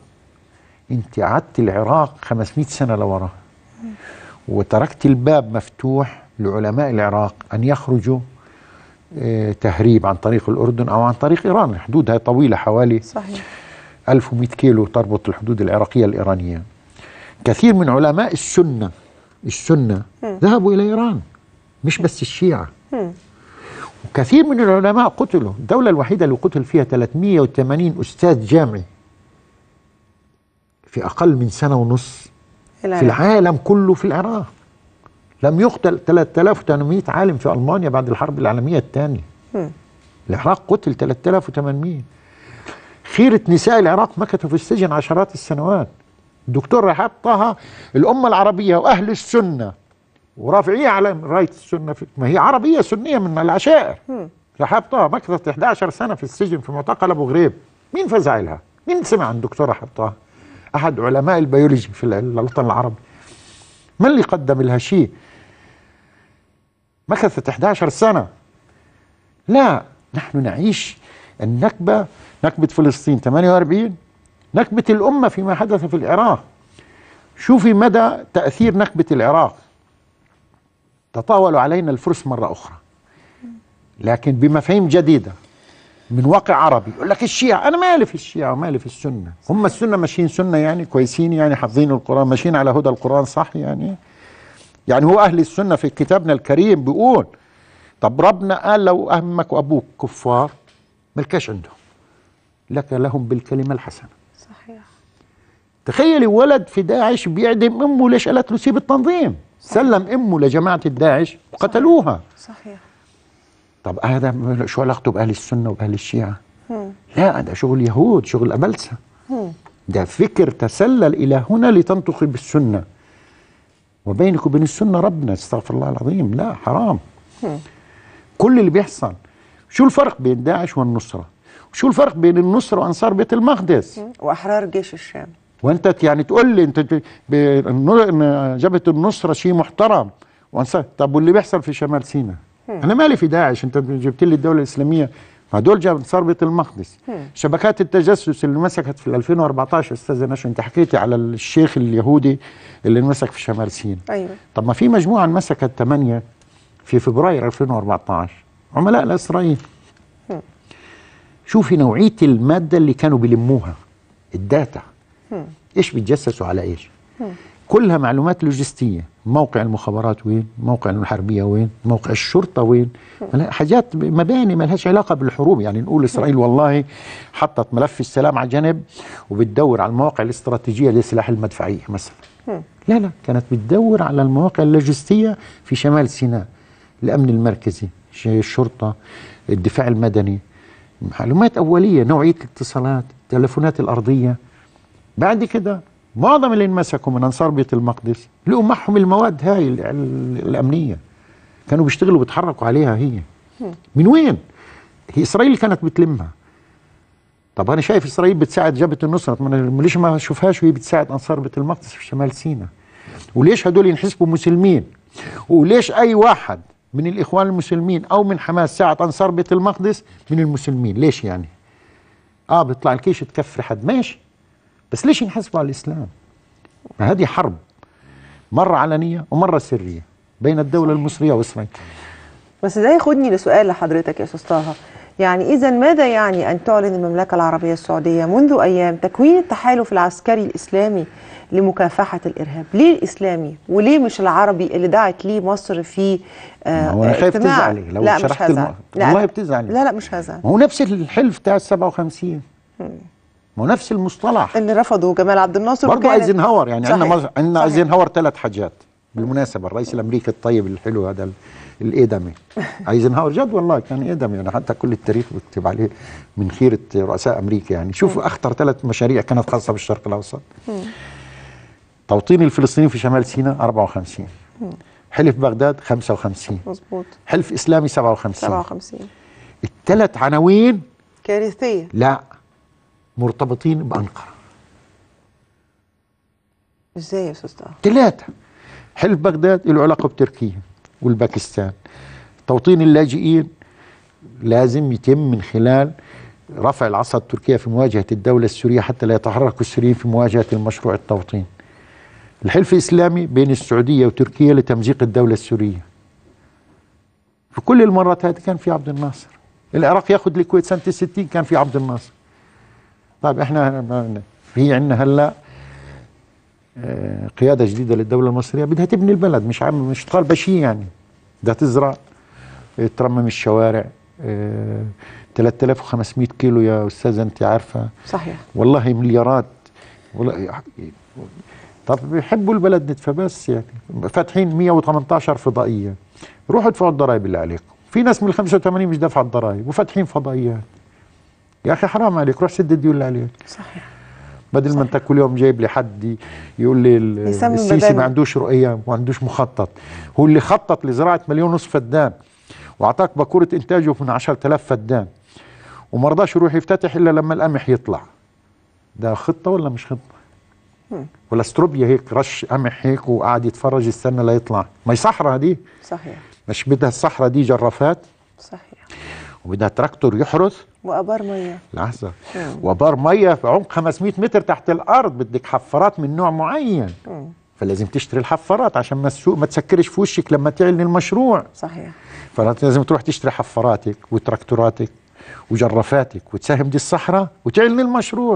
S1: انت عدت العراق 500 سنه لورا وتركت الباب مفتوح لعلماء العراق أن يخرجوا آه، تهريب عن طريق الأردن أو عن طريق إيران الحدود طويلة حوالي صحيح. 1100 كيلو تربط الحدود العراقية الإيرانية كثير من علماء السنة السنة م. ذهبوا إلى إيران مش بس الشيعة م. وكثير من العلماء قتلوا الدولة الوحيدة اللي قتل فيها 380 أستاذ جامعي في أقل من سنة ونص العالم. في العالم كله في العراق لم يقتل 3800 عالم في ألمانيا بعد الحرب العالمية الثانية العراق قتل 3800 خيرة نساء العراق مكثوا في السجن عشرات السنوات الدكتور رحاب طه الأمة العربية وأهل السنة ورافعية على راية السنة في ما هي عربية سنية من العشائر رحاب طه مكثت 11 سنة في السجن في معتقل أبو غريب مين فزع لها؟ مين سمع عن الدكتور رحاب طه؟ احد علماء البيولوجي في الوطن العربي من اللي قدم لها شيء مكثت 11 سنه لا نحن نعيش النكبه نكبه فلسطين 48 نكبه الامه فيما حدث في العراق شوفي مدى تاثير نكبه العراق تطاول علينا الفرس مره اخرى لكن بمفاهيم جديده من واقع عربي يقول لك الشيعة أنا مالي في الشيعة ومالي في السنة هم السنة ماشيين سنة يعني كويسين يعني حافظين القرآن ماشيين على هدى القرآن صح يعني يعني هو أهل السنة في كتابنا الكريم بيقول طب ربنا قال لو أهمك وأبوك كفار ملكاش عندهم لك لهم بالكلمة الحسنة صحيح تخيلي ولد في داعش بيعدم أمه ليش قالت له سيب التنظيم صحيح. سلم أمه لجماعة الداعش وقتلوها صحيح طب هذا شو علاقته باهل السنه وباهل الشيعه؟ لا هذا شغل يهود شغل ابلسه ده فكر تسلل الى هنا لتنطق بالسنه وبينك وبين السنه ربنا استغفر الله العظيم لا حرام كل اللي بيحصل شو الفرق بين داعش والنصره؟ شو الفرق بين النصره وانصار بيت المقدس؟ واحرار جيش الشام وانت يعني تقول لي انت جبهه النصره شيء محترم وانصار طب واللي بيحصل في شمال سيناء؟ انا مالي في داعش انت جبت لي الدوله الاسلاميه ما دول جاب انصار بيت المقدس شبكات التجسس اللي مسكت في 2014 استاذه نشوى انت حكيتي على الشيخ اليهودي اللي انمسك في شمال سين ايوه طب ما في مجموعه انمسكت ثمانيه في فبراير 2014 عملاء الاسرائيل شوفي نوعيه الماده اللي كانوا بيلموها الداتا ايش بيتجسسوا على ايش كلها معلومات لوجستيه موقع المخابرات وين موقع الحربيه وين موقع الشرطه وين حاجات مباني ما لهاش علاقه بالحروب يعني نقول اسرائيل والله حطت ملف السلام على جنب وبتدور على المواقع الاستراتيجيه للسلاح المدفعيه مثلا لا لا كانت بتدور على المواقع اللوجستيه في شمال سيناء الامن المركزي الشرطه الدفاع المدني معلومات اوليه نوعيه الاتصالات التلفونات الارضيه بعد كده معظم اللي انمسكوا من انصار بيت المقدس لقوا معهم المواد هاي الامنيه كانوا بيشتغلوا بيتحركوا عليها هي من وين؟ هي اسرائيل كانت بتلمها طب انا شايف اسرائيل بتساعد جبهه النصره طب ليش ما اشوفهاش وهي بتساعد انصار بيت المقدس في شمال سيناء وليش هدول ينحسبوا مسلمين وليش اي واحد من الاخوان المسلمين او من حماس ساعد انصار بيت المقدس من المسلمين ليش يعني اه بيطلع الكيش تكفر حد ماشي بس ليش ينحسبوا على الإسلام ما هذه حرب مرة علنية ومرة سرية بين الدولة
S2: المصرية وإسرائيل بس ده ياخدني لسؤال لحضرتك يا أستاذ طه يعني إذا ماذا يعني أن تعلن المملكة العربية السعودية منذ أيام تكوين التحالف العسكري الإسلامي لمكافحة الإرهاب ليه الإسلامي وليه مش العربي اللي دعت ليه مصر في آه هو أنا خايف تزعلي لو لا شرحت مش هزعل الم... لا والله بتزعلي لا لا مش هزعل هو نفس الحلف بتاع ال 57
S1: ما هو نفس المصطلح
S2: اللي رفضه جمال عبد الناصر برضه ايزنهاور يعني عندنا عندنا
S1: ايزنهاور ثلاث حاجات بالمناسبه الرئيس الامريكي الطيب الحلو هذا الادمي ايزنهاور جد والله كان ادمي يعني حتى كل التاريخ بكتب عليه من خيره رؤساء امريكا يعني شوفوا اخطر ثلاث مشاريع كانت خاصه بالشرق الاوسط توطين الفلسطينيين في شمال سيناء 54 حلف بغداد 55 مظبوط حلف اسلامي 57 57 الثلاث عناوين
S2: كارثيه
S1: لا مرتبطين بأنقرة
S2: ازاي يا استاذ طه؟
S1: ثلاثة حلف بغداد له علاقة بتركيا والباكستان توطين اللاجئين لازم يتم من خلال رفع العصا التركية في مواجهة الدولة السورية حتى لا يتحرك السوريين في مواجهة المشروع التوطين الحلف الإسلامي بين السعودية وتركيا لتمزيق الدولة السورية في كل المرات هذه كان في عبد الناصر العراق ياخذ الكويت سنة الستين كان في عبد الناصر طيب احنا في عندنا هلا آه، قيادة جديدة للدولة المصرية بدها تبني البلد مش عم مش تقال شيء يعني بدها تزرع آه، ترمم الشوارع 3500 آه، كيلو يا استاذة انت عارفة صحيح والله مليارات والله طب بيحبوا البلد فبس يعني فاتحين 118 فضائية روحوا ادفعوا الضرائب اللي عليكم في ناس من ال 85 مش دافعة الضرائب وفاتحين فضائيات يا اخي حرام عليك روح سد الديون اللي عليك صحيح بدل صحيح. ما انت كل يوم جايب لي حد يقول لي السيسي ما عندوش رؤيه وما عندوش مخطط هو اللي خطط لزراعه مليون ونص فدان واعطاك باكوره انتاجه من 10000 فدان وما رضاش يروح يفتتح الا لما القمح يطلع ده خطه ولا مش خطه ولا استروبيا هيك رش قمح هيك وقعد يتفرج يستنى لا يطلع ما هي صحراء دي صحيح مش بدها الصحراء دي جرافات صحيح وبدها تراكتور يحرث
S2: وابار ميه
S1: لحظه وابار ميه في عمق 500 متر تحت الارض بدك حفارات من نوع معين مم. فلازم تشتري الحفارات عشان ما ما تسكرش في وشك لما تعلن المشروع صحيح فلازم تروح تشتري حفاراتك وتراكتوراتك وجرافاتك وتساهم دي الصحراء وتعلن المشروع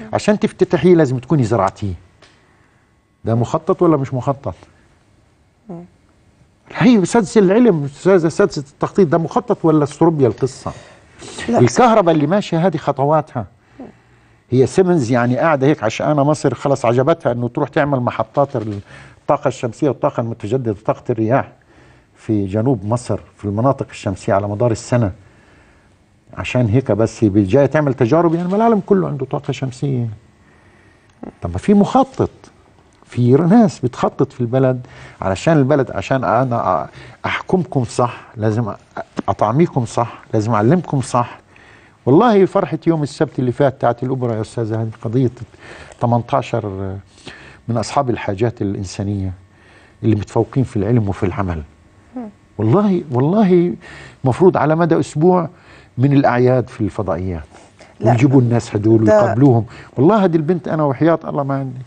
S1: مم. عشان تفتتحيه لازم تكوني زرعتيه ده مخطط ولا مش مخطط؟ هي سادسة العلم سادسة التخطيط ده مخطط ولا استروبيا القصة؟ الكهرباء اللي ماشيه هذه خطواتها هي سيمنز يعني قاعده هيك عشان مصر خلص عجبتها انه تروح تعمل محطات الطاقه الشمسيه والطاقه المتجدده وطاقه الرياح في جنوب مصر في المناطق الشمسيه على مدار السنه عشان هيك بس جايه تعمل تجارب يعني العالم كله عنده طاقة شمسية طب ما في مخطط في ناس بتخطط في البلد علشان البلد عشان انا احكمكم صح لازم اطعميكم صح لازم اعلمكم صح والله فرحة يوم السبت اللي فات بتاعت الأوبرا يا أستاذة هذه قضية 18 من أصحاب الحاجات الإنسانية اللي متفوقين في العلم وفي العمل والله والله مفروض على مدى أسبوع من الأعياد في الفضائيات ويجيبوا الناس هدول ويقابلوهم والله هذه البنت أنا وحياة الله ما عندي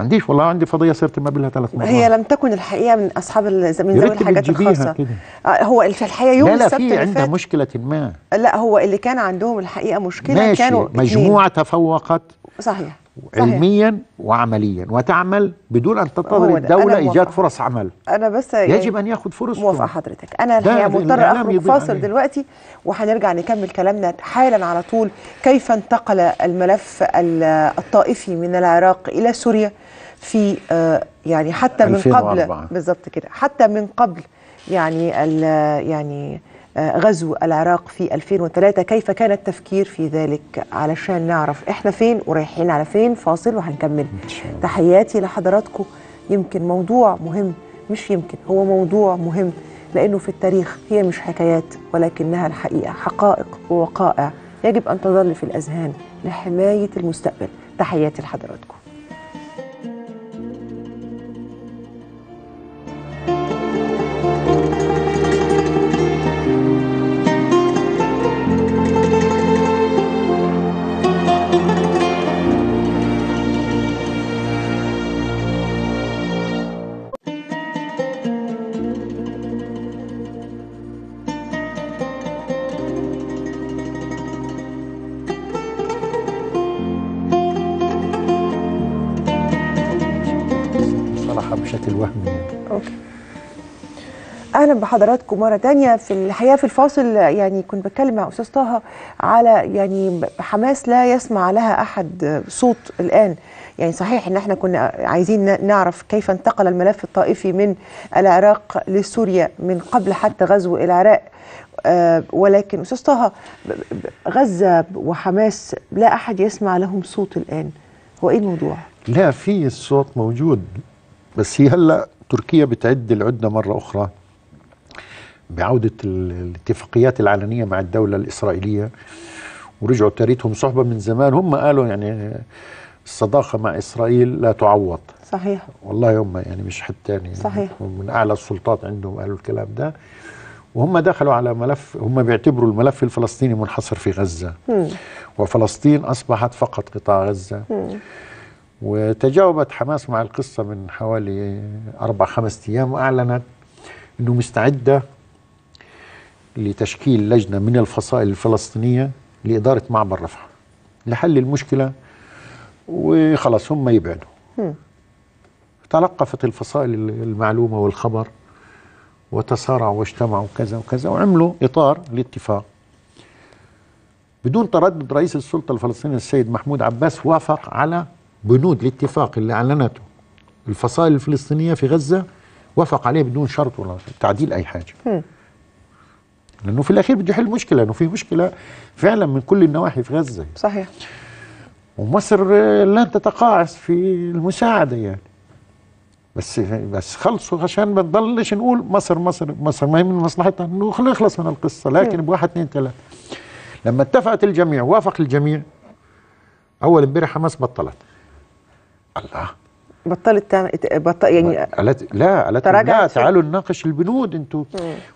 S1: عنديش والله عندي فضيه صرت ما بلها ثلاث مرات هي
S2: لم تكن الحقيقه من اصحاب من ذوي الحاجات الخاصه كده. آه، هو في الحقيقه يوم لا لا في عندها
S1: مشكله ما
S2: لا هو اللي كان عندهم الحقيقه مشكله ماشي كانوا مجموعه
S1: اتنين. تفوقت صحيح علميا وعمليا وتعمل بدون ان تنتظر الدوله ايجاد فرص عمل
S2: انا بس يجب ان ياخذ فرص موافقه حضرتك انا الحقيقه مضطر اخرج فاصل عليه. دلوقتي وهنرجع نكمل كلامنا حالا على طول كيف انتقل الملف الطائفي من العراق الى سوريا في آه، يعني حتى من قبل بالظبط كده حتى من قبل يعني يعني آه، غزو العراق في 2003 كيف كان التفكير في ذلك علشان نعرف احنا فين ورايحين على فين فاصل وهنكمل تحياتي لحضراتكم يمكن موضوع مهم مش يمكن هو موضوع مهم لأنه في التاريخ هي مش حكايات ولكنها الحقيقة حقائق ووقائع يجب أن تظل في الأذهان لحماية المستقبل تحياتي لحضراتكم اهلا بحضراتكم مره تانية في الحقيقه في الفاصل يعني كنت بتكلم مع استاذ طه على يعني حماس لا يسمع لها احد صوت الان يعني صحيح ان احنا كنا عايزين نعرف كيف انتقل الملف الطائفي من العراق لسوريا من قبل حتى غزو العراق آه، ولكن استاذ طه غزه وحماس لا احد يسمع لهم صوت الان هو ايه الموضوع؟ لا
S1: في الصوت موجود بس هي هلا تركيا بتعد العده مره اخرى بعودة الاتفاقيات العلنية مع الدولة الإسرائيلية ورجعوا تاريتهم صحبة من زمان هم قالوا يعني الصداقة مع إسرائيل لا تعوض صحيح والله هم يعني مش حد تاني صحيح من أعلى السلطات عندهم قالوا الكلام ده وهم دخلوا على ملف هم بيعتبروا الملف الفلسطيني منحصر في غزة م. وفلسطين أصبحت فقط قطاع غزة م. وتجاوبت حماس مع القصة من حوالي أربع خمس أيام وأعلنت أنه مستعدة لتشكيل لجنة من الفصائل الفلسطينية لإدارة معبر رفح لحل المشكلة وخلاص هم يبعدوا تلقفت الفصائل المعلومة والخبر وتصارعوا واجتمعوا كذا وكذا وعملوا إطار لاتفاق بدون تردد رئيس السلطة الفلسطينية السيد محمود عباس وافق على بنود الاتفاق اللي أعلنته الفصائل الفلسطينية في غزة وافق عليه بدون شرط ولا تعديل أي حاجة لانه في الاخير بده يحل مشكله لانه في مشكله فعلا من كل النواحي في غزه صحيح ومصر لن تتقاعس في المساعده يعني بس بس خلصوا عشان ما نضلش نقول مصر مصر مصر ما هي من مصلحتها انه نخلص من القصه لكن إيه. بواحد اثنين ثلاثه لما اتفقت الجميع وافق الجميع اول امبارح حماس بطلت
S2: الله بطلت تعمل بطل يعني
S1: قالت لا قالت لا تعالوا
S2: نناقش البنود
S1: انتوا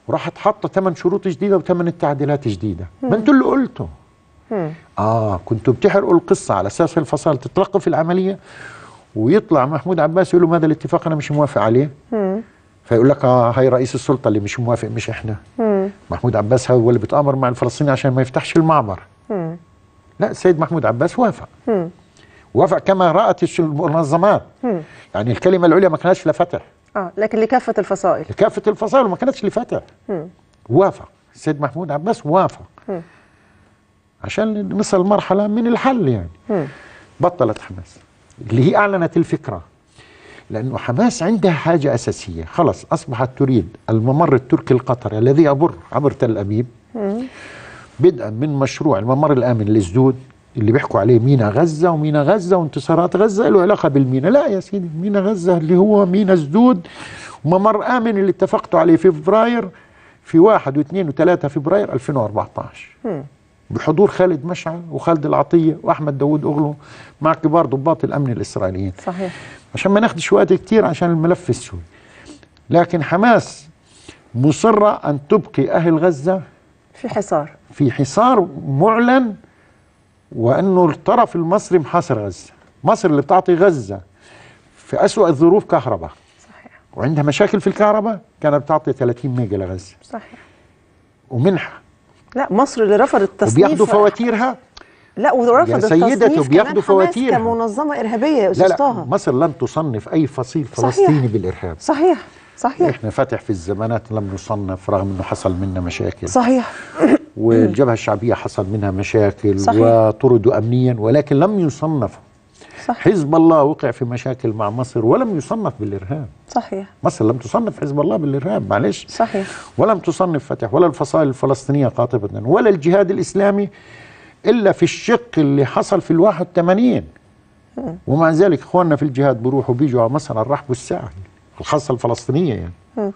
S1: وراحت حاطه ثمان شروط جديده وثمان التعديلات جديده ما انتوا اللي قلتوا اه كنتوا بتحرقوا القصه على اساس الفصائل تترقب في العمليه ويطلع محمود عباس يقول له ماذا الاتفاق انا مش موافق عليه فيقول لك اه هاي رئيس السلطه اللي مش موافق مش احنا محمود عباس هو اللي بيتامر مع الفلسطيني عشان ما يفتحش المعبر لا السيد محمود عباس وافق وافق كما رأت المنظمات يعني الكلمة العليا ما كانتش لفتح
S2: اه لكن لكافة الفصائل
S1: لكافة الفصائل وما كانتش لفتح وافق السيد محمود عباس وافق عشان نصل مرحلة من الحل يعني بطلت حماس اللي هي أعلنت الفكرة لأنه حماس عندها حاجة أساسية خلص أصبحت تريد الممر التركي القطري الذي يمر عبر تل أبيب بدءا من مشروع الممر الآمن لسدود اللي بيحكوا عليه مينا غزة ومينا غزة وانتصارات غزة له علاقة بالمينا لا يا سيدي مينا غزة اللي هو مينا سدود وممر آمن اللي اتفقتوا عليه في فبراير في واحد واثنين وثلاثة فبراير 2014 بحضور خالد مشعل وخالد العطية وأحمد داوود أغلو مع كبار ضباط الأمن الإسرائيليين صحيح عشان ما ناخدش وقت كتير عشان الملف السوري لكن حماس مصرة أن تبقي أهل غزة في حصار في حصار معلن وانه الطرف المصري محاصر غزه مصر اللي بتعطي غزه في اسوا الظروف كهرباء صحيح وعندها مشاكل في الكهرباء كانت بتعطي 30 ميجا لغزه صحيح ومنحه لا مصر اللي رفضت التصنيف وبياخدوا فواتيرها
S2: لا ورفض التصنيف يعني وبياخدوا فواتيرها كمنظمه ارهابيه يا استاذ طه
S1: مصر لن تصنف اي فصيل فلسطيني صحيح بالارهاب
S2: صحيح صحيح
S1: احنا فاتح في الزمانات لم نصنف رغم انه حصل منا مشاكل صحيح والجبهة الشعبية حصل منها مشاكل صحيح. وطردوا أمنيا ولكن لم يصنف صح. حزب الله وقع في مشاكل مع مصر ولم يصنف بالإرهاب صحيح مصر لم تصنف حزب الله بالإرهاب معلش صحيح ولم تصنف فتح ولا الفصائل الفلسطينية قاطبة ولا الجهاد الإسلامي إلا في الشق اللي حصل في ال 81 ومع ذلك إخواننا في الجهاد بروحوا بيجوا على مصر على الرحب والسعي الخاصه الفلسطينيه يعني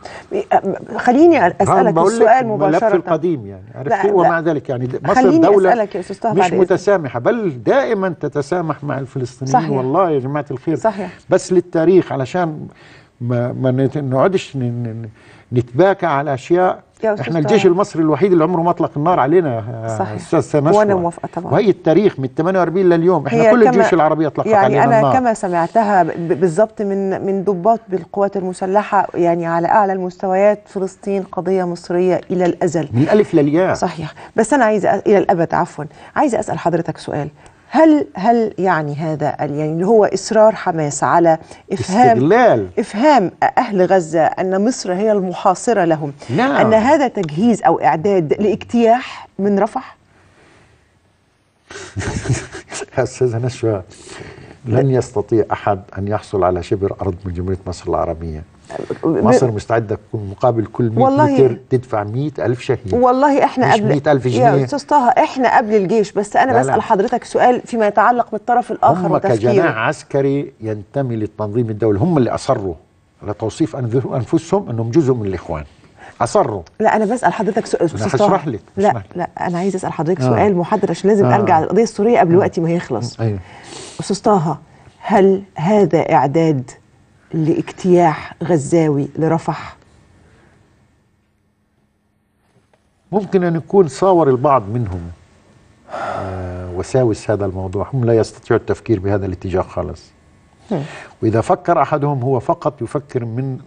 S2: خليني اسالك السؤال مباشره الملف
S1: القديم يعني عرفتي ومع ذلك يعني مصر دوله
S2: مش متسامحه
S1: بل دائما تتسامح مع الفلسطينيين صحيح. والله يا جماعه الخير صحيح. بس للتاريخ علشان ما, ما نقعدش نتباكى على اشياء احنا الجيش المصري الوحيد اللي عمره ما اطلق النار علينا استاذ سنة وانا موافقه طبعا وهي التاريخ من 48 لليوم احنا كل الجيوش العربيه اطلقت يعني علينا النار يعني انا كما
S2: سمعتها بالظبط من من ضباط بالقوات المسلحه يعني على اعلى المستويات فلسطين قضيه مصريه الى الازل من الالف للياء صحيح بس انا عايزه الى الابد عفوا عايزه اسال حضرتك سؤال هل هل يعني هذا يعني اللي هو اصرار حماس على افهام استغلال افهام اهل غزه ان مصر هي المحاصره لهم نعم. ان هذا تجهيز او اعداد لاجتياح من رفح
S1: استاذه نشوى لن يستطيع احد ان يحصل على شبر ارض من جمهوريه مصر العربيه مصر مستعده تكون مقابل كل 100 متر تدفع 100000 شهيد والله احنا قبل 100000 جنيه يا استاذ
S2: طه احنا قبل الجيش بس انا لا بسال لا. حضرتك سؤال فيما يتعلق بالطرف الاخر هم وتفكيره كجناح
S1: عسكري ينتمي للتنظيم الدولي هم اللي اصروا على توصيف انفسهم انهم جزء من الاخوان اصروا
S2: لا انا بسال حضرتك سؤال انا هشرح لك لا لا انا عايز اسال حضرتك آه. سؤال محدد عشان لازم آه. ارجع للقضيه السوريه قبل آه. وقتي ما يخلص ايوه استاذ طه هل هذا اعداد لاجتياح غزاوي لرفح
S1: ممكن أن يكون صاور البعض منهم آه، وساوس هذا الموضوع هم لا يستطيعوا التفكير بهذا الاتجاه خالص نعم. وإذا فكر أحدهم هو فقط يفكر من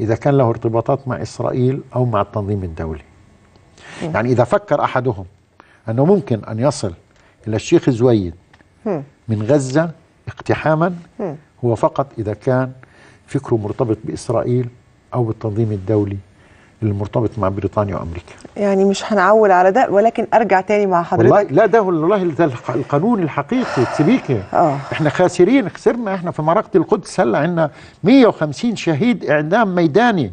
S1: إذا كان له ارتباطات مع إسرائيل أو مع التنظيم الدولي نعم. يعني إذا فكر أحدهم أنه ممكن أن يصل إلى الشيخ زويد نعم. من غزة اقتحاما هو فقط إذا كان فكره مرتبط بإسرائيل أو بالتنظيم الدولي المرتبط مع بريطانيا وامريكا
S2: يعني مش هنعول على ده ولكن ارجع تاني مع حضرتك
S1: لا ده والله ده القانون الحقيقي تسيبيكي اه احنا خاسرين خسرنا احنا في معركه القدس هلا عندنا 150 شهيد اعدام ميداني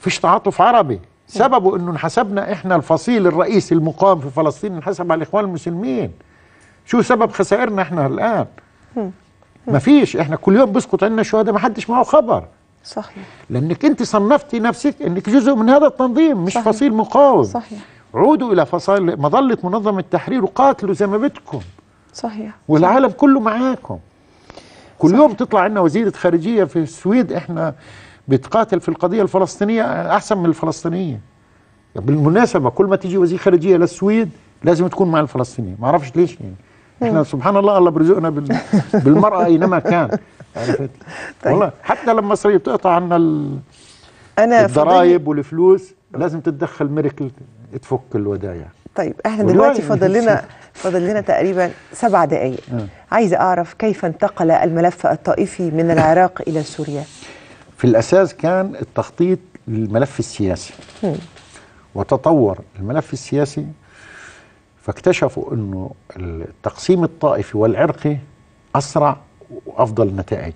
S1: فيش تعاطف عربي سببه انه انحسبنا احنا الفصيل الرئيسي المقام في فلسطين انحسب على الاخوان المسلمين شو سبب خسائرنا احنا الان م. مفيش احنا كل يوم بيسقط عنا شهداء ما حدش معه خبر صحيح لانك انت صنفتي نفسك انك جزء من هذا التنظيم مش صحيح. فصيل مقاوم صحيح عودوا الى فصائل مظله منظمه التحرير وقاتلوا زي ما بدكم صحيح والعالم صحيح. كله معاكم كل صحيح. يوم تطلع عنا وزيره خارجيه في السويد احنا بتقاتل في القضيه الفلسطينيه احسن من الفلسطينيه بالمناسبه كل ما تيجي وزير خارجيه للسويد لازم تكون مع الفلسطينيين ما اعرفش ليش يعني احنا سبحان الله الله برزقنا بالمرأة أينما كان عرفت طيب. والله حتى لما مصر بتقطع عنا أنا الضرايب والفلوس لازم تتدخل ميركل تفك الودايع
S2: طيب احنا دلوقتي فاضل لنا فاضل لنا تقريبا سبع دقائق آه. عايز اعرف كيف انتقل الملف الطائفي من العراق الى سوريا
S1: في الاساس كان التخطيط للملف السياسي م. وتطور الملف السياسي فاكتشفوا انه التقسيم الطائفي والعرقي اسرع وافضل نتائج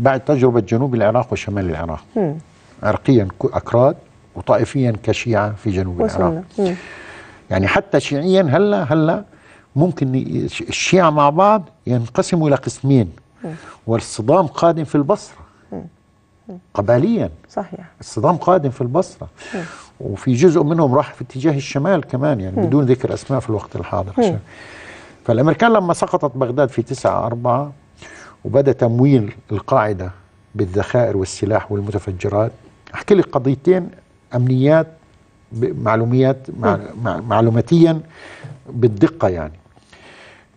S1: بعد تجربه جنوب العراق وشمال العراق مم. عرقيا اكراد وطائفيا كشيعه في جنوب وصلنا. العراق مم. يعني حتى شيعيا هلا هلا ممكن الشيعة مع بعض ينقسموا إلى قسمين والصدام قادم في البصرة قبليا صحيح الصدام قادم في البصرة وفي جزء منهم راح في اتجاه الشمال كمان يعني بدون ذكر اسماء في الوقت الحاضر عشان فالامريكان لما سقطت بغداد في 9 4 وبدا تمويل القاعده بالذخائر والسلاح والمتفجرات احكي لك قضيتين امنيات معلوميات مع معلوماتيا بالدقه يعني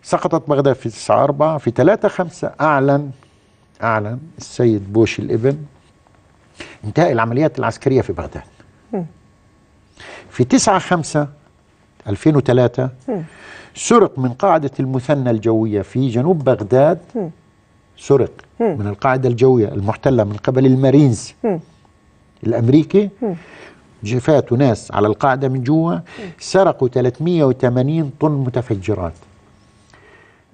S1: سقطت بغداد في 9 4 في 3 5 اعلن اعلن السيد بوش الابن انتهاء العمليات العسكريه في بغداد في 9 5 2003 سرق من قاعدة المثنى الجوية في جنوب بغداد سرق من القاعدة الجوية المحتلة من قبل المارينز الأمريكي جفات ناس على القاعدة من جوا سرقوا 380 طن متفجرات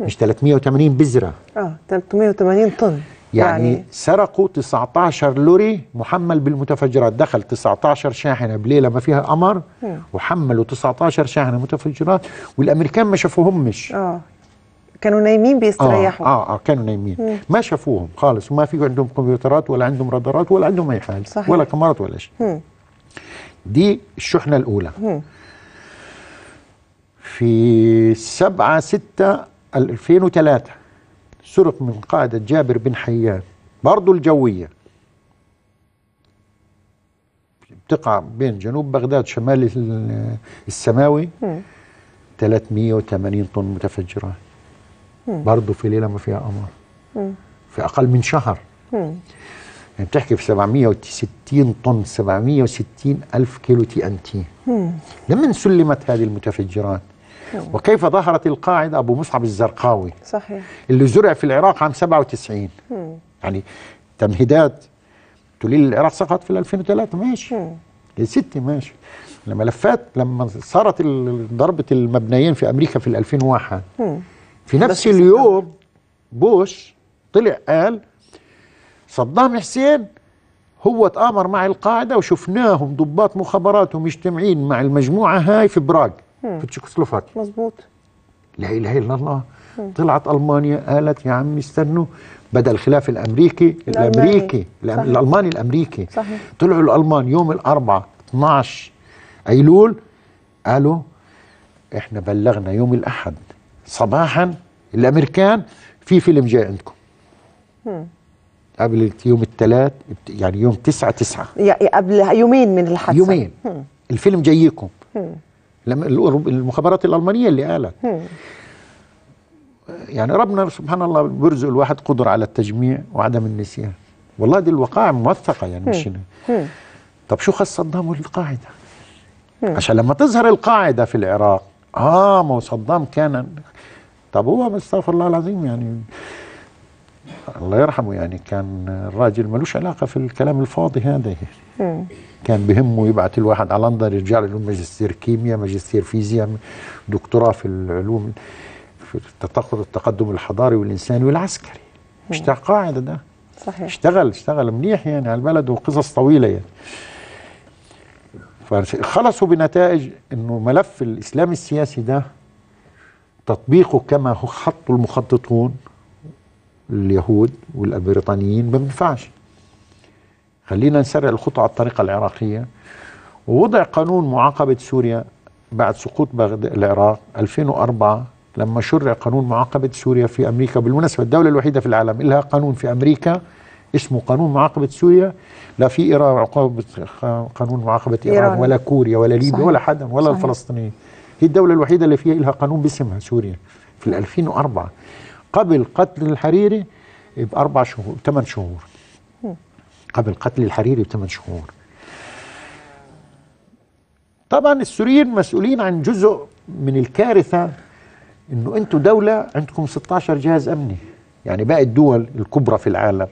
S1: مش 380 بذرة
S2: اه 380 طن يعني, يعني
S1: سرقوا 19 لوري محمل بالمتفجرات دخل 19 شاحنة بليلة ما فيها قمر وحملوا 19 شاحنة متفجرات والأمريكان ما شافوهمش
S2: آه. كانوا نايمين بيستريحوا آه،,
S1: آه, آه, كانوا نايمين مم. ما شافوهم خالص وما في عندهم كمبيوترات ولا عندهم رادارات ولا عندهم أي حاجة صحيح. ولا كاميرات ولا شيء دي الشحنة الأولى مم. في 7 6 2003 سرق من قاعدة جابر بن حيان برضو الجوية بتقع بين جنوب بغداد شمال السماوي 380 طن متفجرات برضه في ليله ما فيها قمر في اقل من شهر يعني بتحكي في 760 طن 760 الف كيلو تي ان تي لمن سلمت هذه المتفجرات نعم. وكيف ظهرت القاعدة أبو مصعب الزرقاوي صحيح اللي زرع في العراق عام 97 مم. يعني تمهيدات تقولي العراق سقط في 2003 ماشي مم. يا ستي ماشي لفات لما صارت ضربة المبنيين في أمريكا في 2001 مم. في نفس اليوم بوش طلع قال صدام حسين هو تآمر مع القاعدة وشفناهم ضباط مخابراتهم مجتمعين مع المجموعة هاي في براغ في تشيكوسلوفاكيا مظبوط لا اله الا الله طلعت المانيا قالت يا عم استنوا بدا الخلاف الامريكي الامريكي صحيح. الالماني الامريكي صحيح. طلعوا الالمان يوم الاربعاء 12 ايلول قالوا احنا بلغنا يوم الاحد صباحا الامريكان في فيلم جاي عندكم قبل يوم الثلاث يعني يوم 9 9
S2: يعني قبل يومين من الحادثه يومين
S1: الفيلم جايكم لما المخابرات الالمانيه اللي قالت يعني ربنا سبحان الله بيرزق الواحد قدره على التجميع وعدم النسيان والله دي الوقائع موثقه يعني مش طب شو خص صدام والقاعده عشان لما تظهر القاعده في العراق اه ما هو صدام كان طب هو استغفر الله العظيم يعني الله يرحمه يعني كان الراجل ملوش علاقه في الكلام الفاضي هذا كان بهمه يبعت الواحد على لندن يرجع له ماجستير كيمياء ماجستير فيزياء دكتوراه في العلوم في التقدم الحضاري والانساني والعسكري مش قاعده ده صحيح اشتغل اشتغل منيح يعني على البلد وقصص طويله يعني فخلصوا بنتائج انه ملف الاسلام السياسي ده تطبيقه كما خط المخططون اليهود والبريطانيين ما بينفعش خلينا نسرع الخطوة على الطريقة العراقية ووضع قانون معاقبة سوريا بعد سقوط بغداد العراق 2004 لما شرع قانون معاقبة سوريا في أمريكا بالمناسبة الدولة الوحيدة في العالم لها قانون في أمريكا اسمه قانون معاقبة سوريا لا في إيران عقوبة قانون معاقبة إيران, إيران ولا كوريا ولا ليبيا ولا حدا ولا الفلسطينيين هي الدولة الوحيدة اللي فيها لها قانون باسمها سوريا في 2004 قبل قتل الحريري بأربع شهور بثمان شهور قبل قتل الحريري بثمان شهور طبعا السوريين مسؤولين عن جزء من الكارثة انه انتم دولة عندكم 16 جهاز امني يعني باقي الدول الكبرى في العالم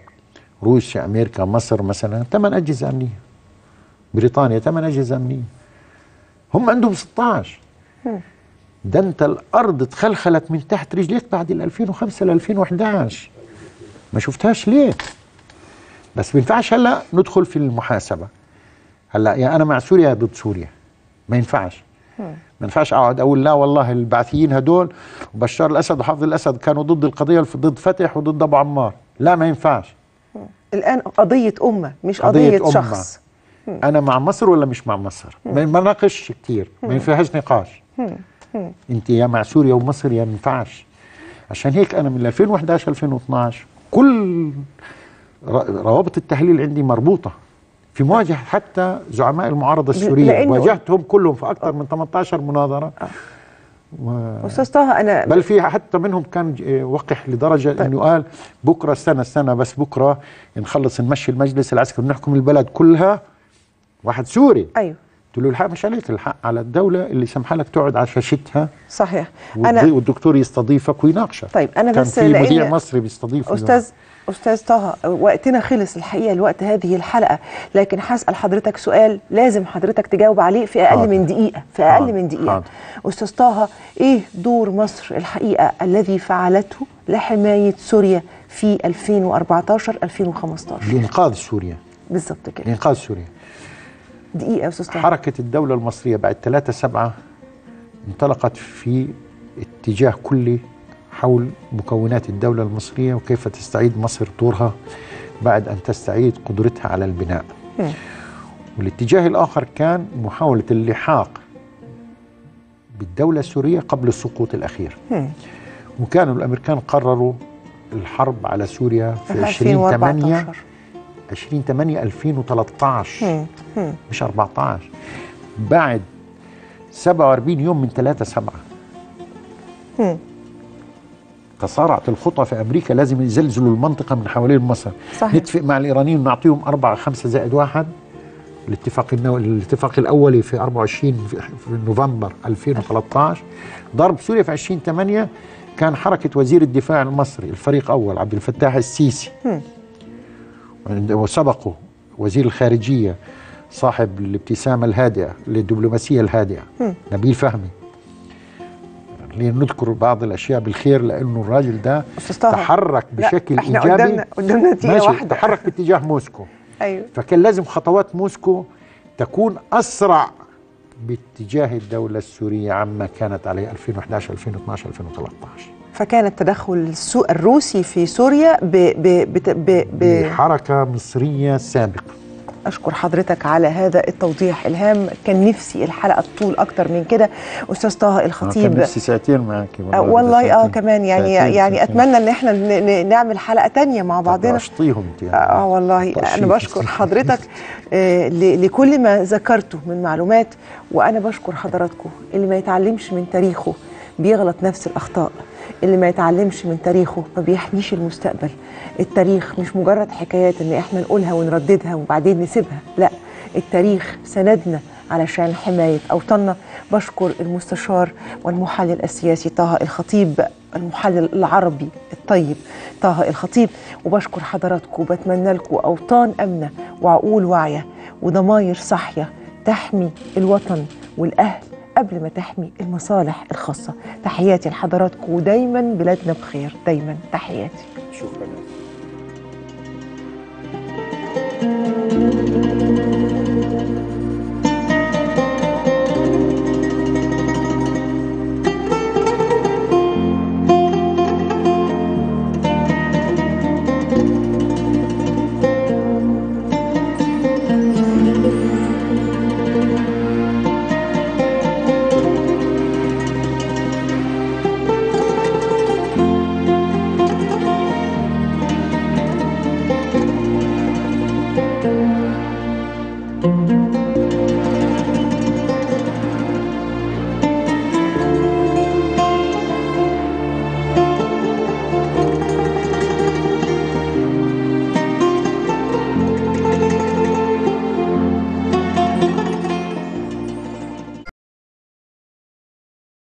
S1: روسيا امريكا مصر مثلا ثمان اجهزة امنية بريطانيا ثمان اجهزة امنية هم عندهم 16 ده انت الارض اتخلخلت من تحت رجليك بعد ال 2005 ل 2011 ما شفتهاش ليه بس ما ينفعش هلا ندخل في المحاسبه هلا يا انا مع سوريا ضد سوريا ما ينفعش ما ينفعش اقعد اقول لا والله البعثيين هدول وبشار الاسد وحافظ الاسد كانوا ضد القضيه ضد فتح وضد ابو عمار لا ما ينفعش
S2: الان قضيه امه مش قضيه, قضية شخص أمة.
S1: انا مع مصر ولا مش مع مصر ما نناقش كتير ما فيهاش نقاش انت يا مع سوريا ومصر يا ما ينفعش عشان هيك انا من 2011 2012 كل روابط التحليل عندي مربوطه في مواجهه حتى زعماء المعارضه السوريه واجهتهم كلهم في اكثر من 18 مناظره آه.
S2: و... استاذ
S1: طه انا بل في حتى منهم كان وقح لدرجه طيب. انه قال بكره السنه السنه بس بكره نخلص نمشي المجلس العسكري ونحكم البلد كلها واحد سوري ايوه قلت له الحق مش عليك الحق على الدوله اللي سمح لك تقعد على شاشتها صحيح انا والدكتور يستضيفك ويناقشك طيب انا بس كان في مذيع مصري بيستضيفك استاذ
S2: استاذ طه وقتنا خلص الحقيقه الوقت هذه الحلقه لكن هسال حضرتك سؤال لازم حضرتك تجاوب عليه في اقل حاضر. من دقيقه في اقل حاضر. من دقيقه حاضر. استاذ طه ايه دور مصر الحقيقه الذي فعلته لحمايه سوريا في 2014 2015
S1: لانقاذ سوريا بالظبط كده لانقاذ سوريا دقيقه استاذ حركه الدوله المصريه بعد 3 7 انطلقت في اتجاه كلي حول مكونات الدوله المصريه وكيف تستعيد مصر طورها بعد ان تستعيد قدرتها على البناء م. إيه. والاتجاه الاخر كان محاوله اللحاق بالدوله السوريه قبل السقوط الاخير م. إيه. وكانوا الامريكان قرروا الحرب على سوريا في 2018 20 8 2013 مش 14 بعد 47 يوم من 3 7 تصارعت الخطى في امريكا لازم يزلزلوا المنطقه من حوالين مصر صحيح. نتفق مع الايرانيين نعطيهم 4 5 زائد 1 الاتفاق النو... الاتفاق الاولي في 24 في, في نوفمبر 2013 ضرب سوريا في 20 8 كان حركه وزير الدفاع المصري الفريق اول عبد الفتاح السيسي م. يعني وسبقه وزير الخارجيه صاحب الابتسامه الهادئه للدبلوماسيه الهادئه نبيل فهمي لنذكر بعض الاشياء بالخير لانه الراجل ده تحرك بشكل احنا ايجابي قدامنا قدامنا نتيجه واحده تحرك باتجاه موسكو ايوه فكان لازم خطوات موسكو تكون اسرع باتجاه الدوله السوريه عما كانت عليه 2011 2012 2013
S2: فكان التدخل الروسي في سوريا ب ب ب بحركة مصرية سابقة أشكر حضرتك على هذا التوضيح إلهام كان نفسي الحلقة تطول أكتر من كده أستاذ طه الخطيب كان نفسي
S1: ساعتين معك والله, والله آه, آه،
S2: كمان يعني ساعتين يعني ساعتين. أتمنى إن احنا نعمل حلقة تانية مع بعضنا أشطيهم يعني. آه،, آه والله أنا بشكر حضرتك آه، لكل ما ذكرته من معلومات وأنا بشكر حضراتكم اللي ما يتعلمش من تاريخه بيغلط نفس الأخطاء اللي ما يتعلمش من تاريخه ما بيحميش المستقبل التاريخ مش مجرد حكايات ان احنا نقولها ونرددها وبعدين نسيبها لا التاريخ سندنا علشان حماية أوطاننا بشكر المستشار والمحلل السياسي طه الخطيب المحلل العربي الطيب طه الخطيب وبشكر حضراتكم وبتمنى لكم أوطان أمنة وعقول واعية وضماير صاحية تحمي الوطن والأهل قبل ما تحمي المصالح الخاصة تحياتي لحضراتكم ودايما بلادنا بخير دايما تحياتي
S1: شكرا